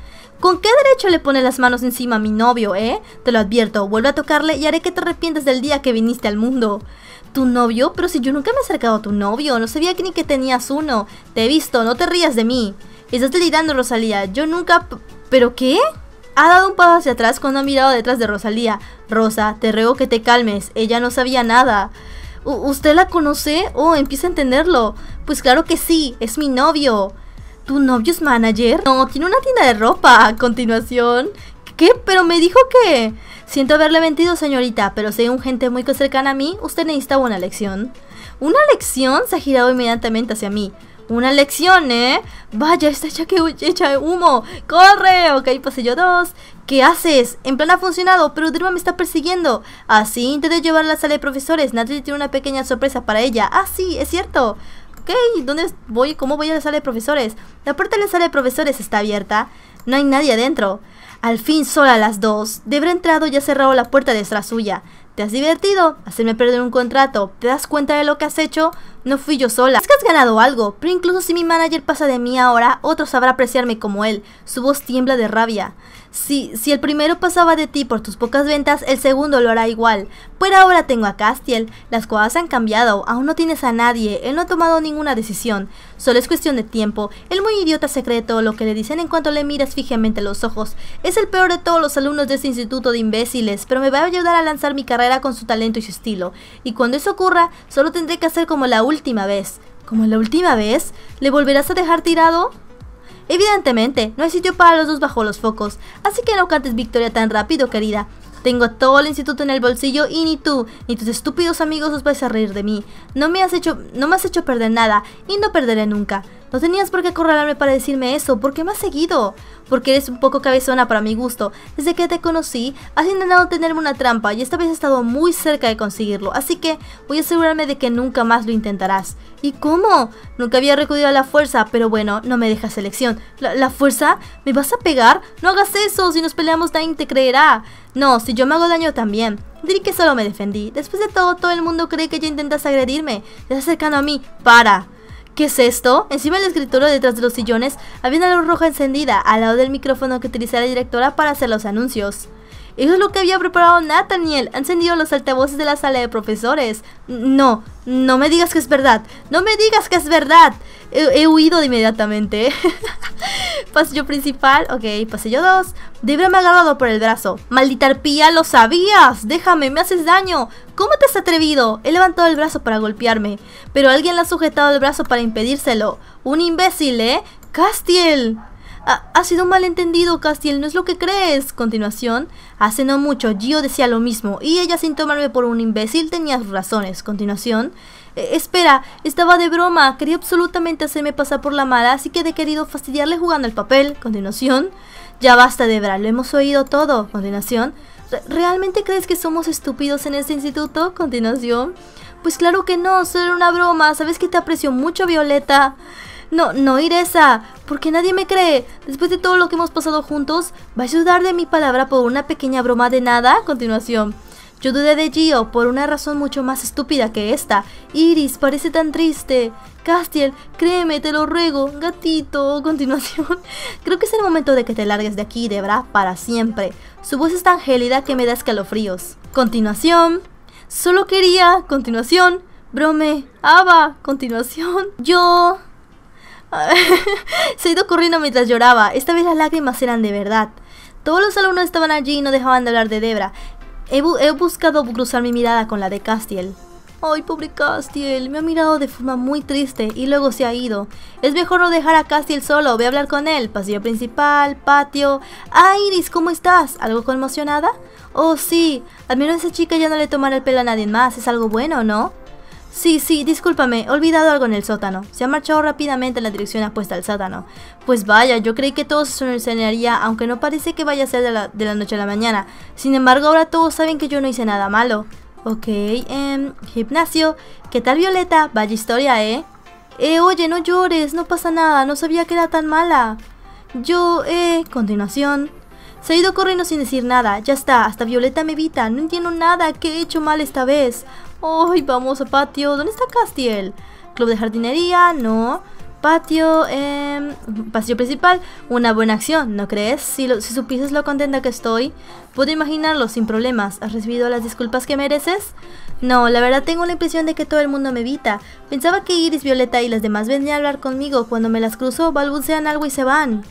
S1: ¿Con qué derecho le pones las manos encima a mi novio, eh? Te lo advierto, vuelve a tocarle y haré que te arrepientes del día que viniste al mundo. ¿Tu novio? Pero si yo nunca me he acercado a tu novio, no sabía que ni que tenías uno. Te he visto, no te rías de mí. Estás delirando, Rosalía, yo nunca... ¿Pero qué? Ha dado un paso hacia atrás cuando ha mirado detrás de Rosalía. Rosa, te ruego que te calmes, ella no sabía nada. ¿Usted la conoce? Oh, empieza a entenderlo. Pues claro que sí, es mi novio. ¿Tu novio es manager? No, tiene una tienda de ropa. A continuación. ¿Qué? Pero me dijo que... Siento haberle mentido, señorita, pero un gente muy cercana a mí, usted necesita una lección. ¿Una lección? Se ha girado inmediatamente hacia mí. Una lección, ¿eh? Vaya, está hecha, que, humo. ¡Corre! Ok, pasillo 2. ¿Qué haces? En plan ha funcionado, pero Dreamer me está persiguiendo. Así intenté llevarla a la sala de profesores. Natalie tiene una pequeña sorpresa para ella. Ah, sí, es cierto. Ok, ¿dónde voy? ¿Cómo voy a la sala de profesores? La puerta de la sala de profesores está abierta. No hay nadie adentro. Al fin sola las dos. Debra ha entrado y ha cerrado la puerta de detrás suya. ¿Te has divertido? Hacerme perder un contrato. ¿Te das cuenta de lo que has hecho? No fui yo sola. Es que has ganado algo, pero incluso si mi manager pasa de mí ahora, otro sabrá apreciarme como él. Su voz tiembla de rabia. Si, si el primero pasaba de ti por tus pocas ventas, el segundo lo hará igual. Pero pues ahora tengo a Castiel. Las cosas han cambiado. Aún no tienes a nadie. Él no ha tomado ninguna decisión. Solo es cuestión de tiempo. El muy idiota secreto, lo que le dicen en cuanto le miras fijamente a los ojos. Es el peor de todos los alumnos de este instituto de imbéciles, pero me va a ayudar a lanzar mi carrera con su talento y su estilo. Y cuando eso ocurra, solo tendré que hacer como la última última vez, como la última vez, ¿le volverás a dejar tirado? Evidentemente, no hay sitio para los dos bajo los focos, así que no cantes victoria tan rápido, querida. Tengo todo el instituto en el bolsillo y ni tú, ni tus estúpidos amigos os vais a reír de mí. No me has hecho, no me has hecho perder nada y no perderé nunca. No tenías por qué acorralarme para decirme eso, porque me has seguido? Porque eres un poco cabezona para mi gusto. Desde que te conocí, has intentado tenerme una trampa y esta vez he estado muy cerca de conseguirlo, así que voy a asegurarme de que nunca más lo intentarás. ¿Y cómo? Nunca había recurrido a la fuerza, pero bueno, no me dejas elección. ¿La, fuerza? ¿Me vas a pegar? No hagas eso, si nos peleamos nadie te creerá. No, si yo me hago daño también. Diré que solo me defendí. Después de todo, todo el mundo cree que ya intentas agredirme. Te estás acercando a mí. ¡Para! ¿Qué es esto? Encima del escritorio detrás de los sillones había una luz roja encendida al lado del micrófono que utilizaba la directora para hacer los anuncios. Eso es lo que había preparado Nathaniel. Han encendido los altavoces de la sala de profesores. No, no me digas que es verdad. No me digas que es verdad. He, huido de inmediatamente. pasillo principal, ok, pasillo 2. Debra me ha agarrado por el brazo. Maldita arpía, lo sabías. Déjame, me haces daño. ¿Cómo te has atrevido? He levantado el brazo para golpearme, pero alguien le ha sujetado el brazo para impedírselo. Un imbécil, ¿eh? Castiel. Ha, sido un malentendido, Castiel, no es lo que crees. Continuación. Hace no mucho, Gio decía lo mismo, y ella sin tomarme por un imbécil tenía razones. Continuación. Eh, espera, estaba de broma, quería absolutamente hacerme pasar por la mala, así que he querido fastidiarle jugando el papel. Continuación. Ya basta de lo hemos oído todo. Continuación. ¿Realmente crees que somos estúpidos en este instituto? Continuación. Pues claro que no, solo era una broma. Sabes que te aprecio mucho, Violeta. No, no, Iresa, porque nadie me cree. Después de todo lo que hemos pasado juntos, va a ayudar de mi palabra por una pequeña broma de nada? continuación. Yo dudé de Gio por una razón mucho más estúpida que esta. Iris, parece tan triste. Castiel, créeme, te lo ruego. Gatito, continuación. Creo que es el momento de que te largues de aquí, Debra, para siempre. Su voz es tan gélida que me da escalofríos. Continuación. Solo quería, continuación. Brome, Ava, continuación. Yo... se ha ido corriendo mientras lloraba. Esta vez las lágrimas eran de verdad. Todos los alumnos estaban allí y no dejaban de hablar de Debra. He, buscado cruzar mi mirada con la de Castiel. Ay, pobre Castiel, me ha mirado de forma muy triste y luego se ha ido. Es mejor no dejar a Castiel solo, Voy a hablar con él. Pasillo principal, patio. Ah, Iris, ¿cómo estás? ¿Algo conmocionada? Oh, sí, al menos esa chica ya no le tomará el pelo a nadie más, es algo bueno, ¿no? Sí, sí, discúlpame, he olvidado algo en el sótano. Se ha marchado rápidamente en la dirección apuesta al sótano. Pues vaya, yo creí que todo se solucionaría, aunque no parece que vaya a ser de la, de la, noche a la mañana. Sin embargo, ahora todos saben que yo no hice nada malo. Ok, eh, gimnasio. ¿Qué tal Violeta? Vaya historia, ¿eh? Eh, oye, no llores, no pasa nada, no sabía que era tan mala. Yo, eh, continuación. Se ha ido corriendo sin decir nada, ya está, hasta Violeta me evita, no entiendo nada, ¿qué he hecho mal esta vez? ¡Ay, vamos a patio! ¿Dónde está Castiel? Club de jardinería, no. Patio, eh, pasillo principal, una buena acción, ¿no crees? Si, supieses lo contenta que estoy, puedo imaginarlo sin problemas. ¿Has recibido las disculpas que mereces? No, la verdad tengo la impresión de que todo el mundo me evita. Pensaba que Iris, Violeta y las demás venían a hablar conmigo. Cuando me las cruzo, balbucean algo y se van.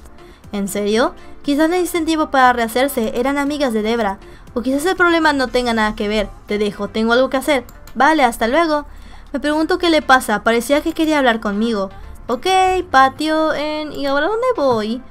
S1: ¿En serio? Quizás no hay incentivo para rehacerse, eran amigas de Debra. O quizás el problema no tenga nada que ver. Te dejo, tengo algo que hacer. Vale, hasta luego. Me pregunto qué le pasa, parecía que quería hablar conmigo. Ok, patio, en... ¿y ahora dónde voy?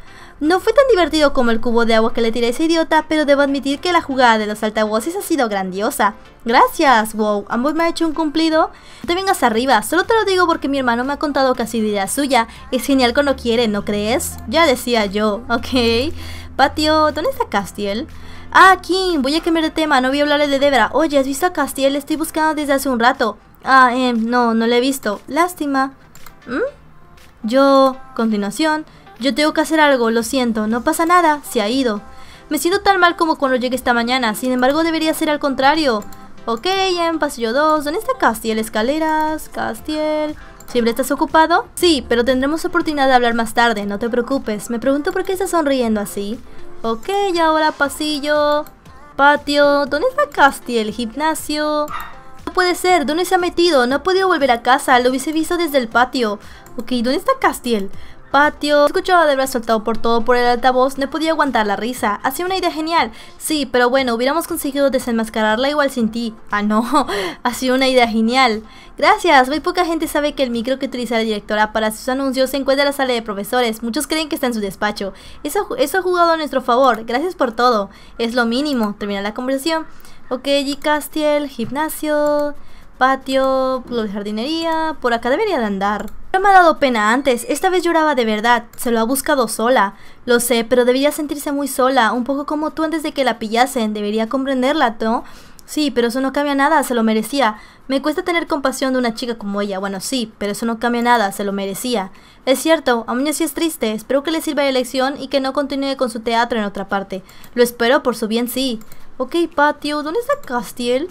S1: No fue tan divertido como el cubo de agua que le tiré a ese idiota, pero debo admitir que la jugada de los altavoces ha sido grandiosa. Gracias, wow, ambos me ha hecho un cumplido. No te vengas arriba, solo te lo digo porque mi hermano me ha contado que ha sido suya. Es genial no quiere, ¿no crees? Ya decía yo, ok. Patio, ¿dónde está Castiel? Ah, Kim, voy a cambiar de tema, no voy a hablarle de Debra. Oye, ¿has visto a Castiel? estoy buscando desde hace un rato. Ah, eh, no, no le he visto. Lástima. ¿Mm? Yo, continuación, yo tengo que hacer algo, lo siento, no pasa nada, se ha ido. Me siento tan mal como cuando llegué esta mañana, sin embargo debería ser al contrario. Ok, en pasillo 2, ¿dónde está Castiel? Escaleras, Castiel... ¿Siempre estás ocupado? Sí, pero tendremos oportunidad de hablar más tarde, no te preocupes. Me pregunto por qué estás sonriendo así. Ok, ahora pasillo, patio... ¿Dónde está Castiel? Gimnasio... No puede ser, ¿dónde se ha metido? No ha podido volver a casa, lo hubiese visto desde el patio. Ok, ¿dónde está Castiel? patio. Escuchaba de haber soltado por todo por el altavoz, no podía aguantar la risa. sido una idea genial. Sí, pero bueno, hubiéramos conseguido desenmascararla igual sin ti. Ah, no. Ha sido una idea genial. Gracias. Muy poca gente sabe que el micro que utiliza la directora para sus anuncios se encuentra en la sala de profesores. Muchos creen que está en su despacho. Eso, eso ha jugado a nuestro favor. Gracias por todo. Es lo mínimo. Termina la conversación. Ok, G. Castiel, gimnasio patio, de jardinería, por acá debería de andar. No me ha dado pena antes, esta vez lloraba de verdad, se lo ha buscado sola. Lo sé, pero debía sentirse muy sola, un poco como tú antes de que la pillasen, debería comprenderla, ¿no? Sí, pero eso no cambia nada, se lo merecía. Me cuesta tener compasión de una chica como ella, bueno sí, pero eso no cambia nada, se lo merecía. Es cierto, A aún así es triste, espero que le sirva la lección y que no continúe con su teatro en otra parte. Lo espero por su bien, sí. Ok, patio, ¿dónde está Castiel?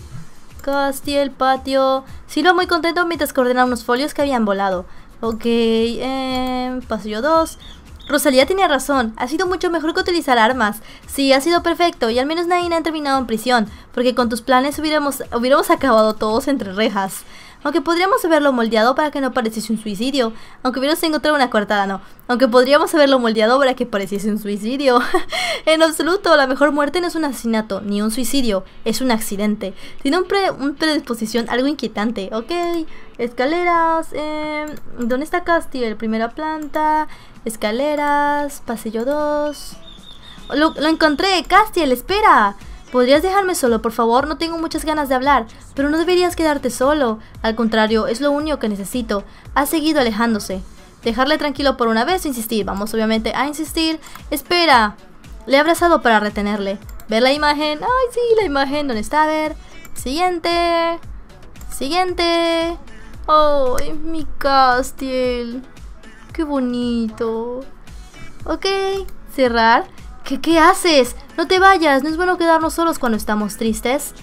S1: Castiel el patio. lo muy contento mientras coordena unos folios que habían volado. Ok, em, pasillo 2. Rosalía tenía razón, ha sido mucho mejor que utilizar armas. Sí, ha sido perfecto y al menos nadie ha terminado en prisión, porque con tus planes hubiéramos, hubiéramos acabado todos entre rejas aunque podríamos haberlo moldeado para que no pareciese un suicidio, aunque hubieras encontrado una cortada, no, aunque podríamos haberlo moldeado para que pareciese un suicidio. en absoluto, la mejor muerte no es un asesinato, ni un suicidio, es un accidente. Tiene un, pre un predisposición algo inquietante, ok. Escaleras, em, ¿dónde está Castiel? Primera planta, escaleras, pasillo 2. Lo, lo encontré, Castiel, espera. ¿Podrías dejarme solo, por favor? No tengo muchas ganas de hablar, pero no deberías quedarte solo. Al contrario, es lo único que necesito. Ha seguido alejándose. Dejarle tranquilo por una vez, insistir. Vamos obviamente a insistir. ¡Espera! Le he abrazado para retenerle. ¿Ver la imagen? ¡Ay, sí! La imagen. ¿Dónde está? A ver. Siguiente. Siguiente. ¡Oh, es mi castiel! ¡Qué bonito! Ok. Cerrar. ¿Qué, qué haces? No te vayas, no es bueno quedarnos solos cuando estamos tristes.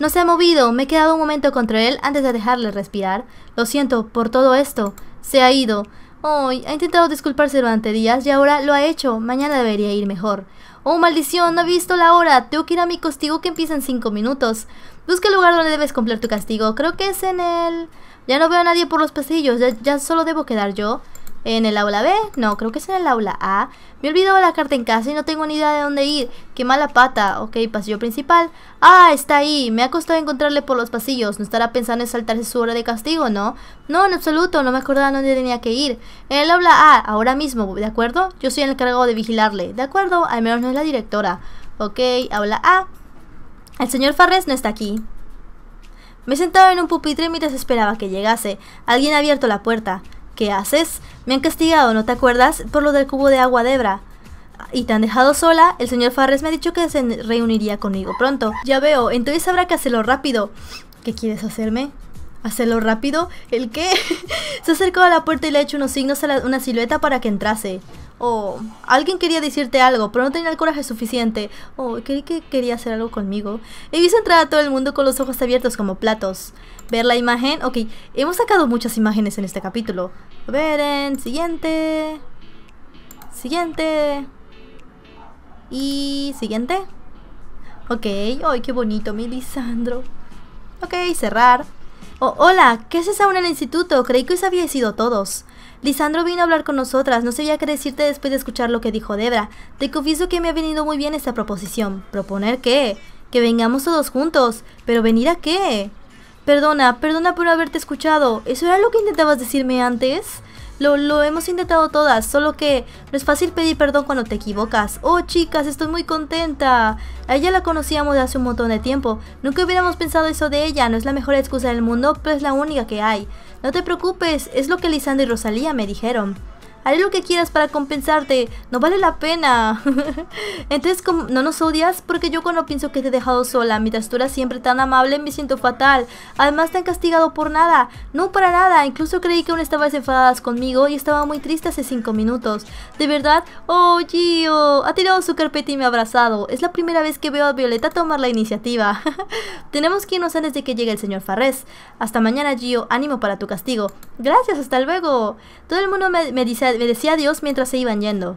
S1: No se ha movido, me he quedado un momento contra él antes de dejarle respirar. Lo siento por todo esto. Se ha ido. Hoy ha intentado disculparse durante días y ahora lo ha hecho. Mañana debería ir mejor. Oh, maldición, no he visto la hora. Tengo que ir a mi castigo que empieza en cinco minutos. Busca el lugar donde debes cumplir tu castigo. Creo que es en el... Ya no veo a nadie por los pasillos, ya solo debo quedar yo en el aula B, no, creo que es en el aula A. Me he olvidado la carta en casa y no tengo ni idea de dónde ir. Qué mala pata. Ok, pasillo principal. Ah, está ahí. Me ha costado encontrarle por los pasillos. No estará pensando en saltarse su hora de castigo, ¿no? No, en absoluto. No me acordaba dónde tenía que ir. En el aula A, ahora mismo, ¿de acuerdo? Yo soy el encargado de vigilarle. ¿De acuerdo? Al menos no es la directora. Ok, aula A. El señor Farres no está aquí. Me he sentado en un pupitre mientras esperaba que llegase. Alguien ha abierto la puerta. ¿Qué haces? Me han castigado, ¿no te acuerdas? Por lo del cubo de agua de Ebra. Y te han dejado sola, el señor Farres me ha dicho que se reuniría conmigo pronto. Ya veo, entonces habrá que hacerlo rápido. ¿Qué quieres hacerme? ¿Hacerlo rápido? ¿El qué? se acercó a la puerta y le ha hecho unos signos a una silueta para que entrase. Oh, alguien quería decirte algo, pero no tenía el coraje suficiente, Oh, creí que quería hacer algo conmigo. He visto entrar a todo el mundo con los ojos abiertos como platos. Ver la imagen, ok, hemos sacado muchas imágenes en este capítulo. A ver, en siguiente, siguiente, y siguiente. Ok, ay, qué bonito, mi Lisandro. Ok, cerrar. Oh, hola, ¿qué haces aún en el instituto? Creí que os habíais sido todos. Lisandro vino a hablar con nosotras, no sabía qué decirte después de escuchar lo que dijo Debra. Te confieso que me ha venido muy bien esta proposición. ¿Proponer qué? Que vengamos todos juntos. ¿Pero venir a qué? Perdona, perdona por haberte escuchado. ¿Eso era lo que intentabas decirme antes? Lo, lo, hemos intentado todas, solo que no es fácil pedir perdón cuando te equivocas. Oh, chicas, estoy muy contenta. A ella la conocíamos de hace un montón de tiempo. Nunca hubiéramos pensado eso de ella. No es la mejor excusa del mundo, pero es la única que hay. No te preocupes, es lo que Lisandro y Rosalía me dijeron haré lo que quieras para compensarte, no vale la pena. Entonces, ¿no nos odias? Porque yo cuando pienso que te he dejado sola, mi textura siempre tan amable, me siento fatal. Además, te han castigado por nada, no para nada, incluso creí que aún estabas enfadadas conmigo y estaba muy triste hace cinco minutos. De verdad, oh Gio, ha tirado su carpeta y me ha abrazado. Es la primera vez que veo a Violeta tomar la iniciativa. Tenemos que irnos antes de que llegue el señor Farrés. Hasta mañana, Gio, ánimo para tu castigo. Gracias, hasta luego. Todo el mundo me, me dice ...me decía adiós mientras se iban yendo.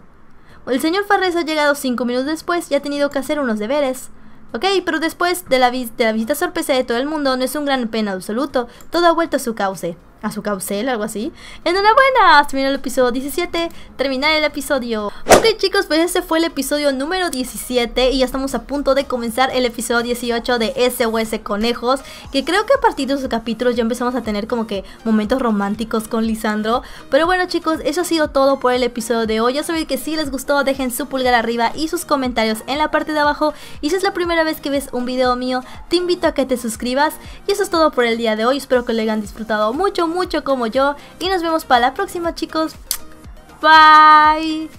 S1: El señor Farres ha llegado cinco minutos después y ha tenido que hacer unos deberes. Ok, pero después de la, de la visita sorpresa de todo el mundo no es un gran pena absoluto, todo ha vuelto a su cauce a su caucel, algo así. ¡Enhorabuena! terminó el episodio 17. Terminar el episodio. Ok, chicos, pues ese fue el episodio número 17. Y ya estamos a punto de comenzar el episodio 18 de SOS Conejos. Que creo que a partir de sus capítulos ya empezamos a tener como que momentos románticos con Lisandro. Pero bueno, chicos, eso ha sido todo por el episodio de hoy. Ya sabéis que si les gustó, dejen su pulgar arriba y sus comentarios en la parte de abajo. Y si es la primera vez que ves un video mío, te invito a que te suscribas. Y eso es todo por el día de hoy. Espero que lo hayan disfrutado mucho mucho como yo y nos vemos para la próxima chicos. Bye.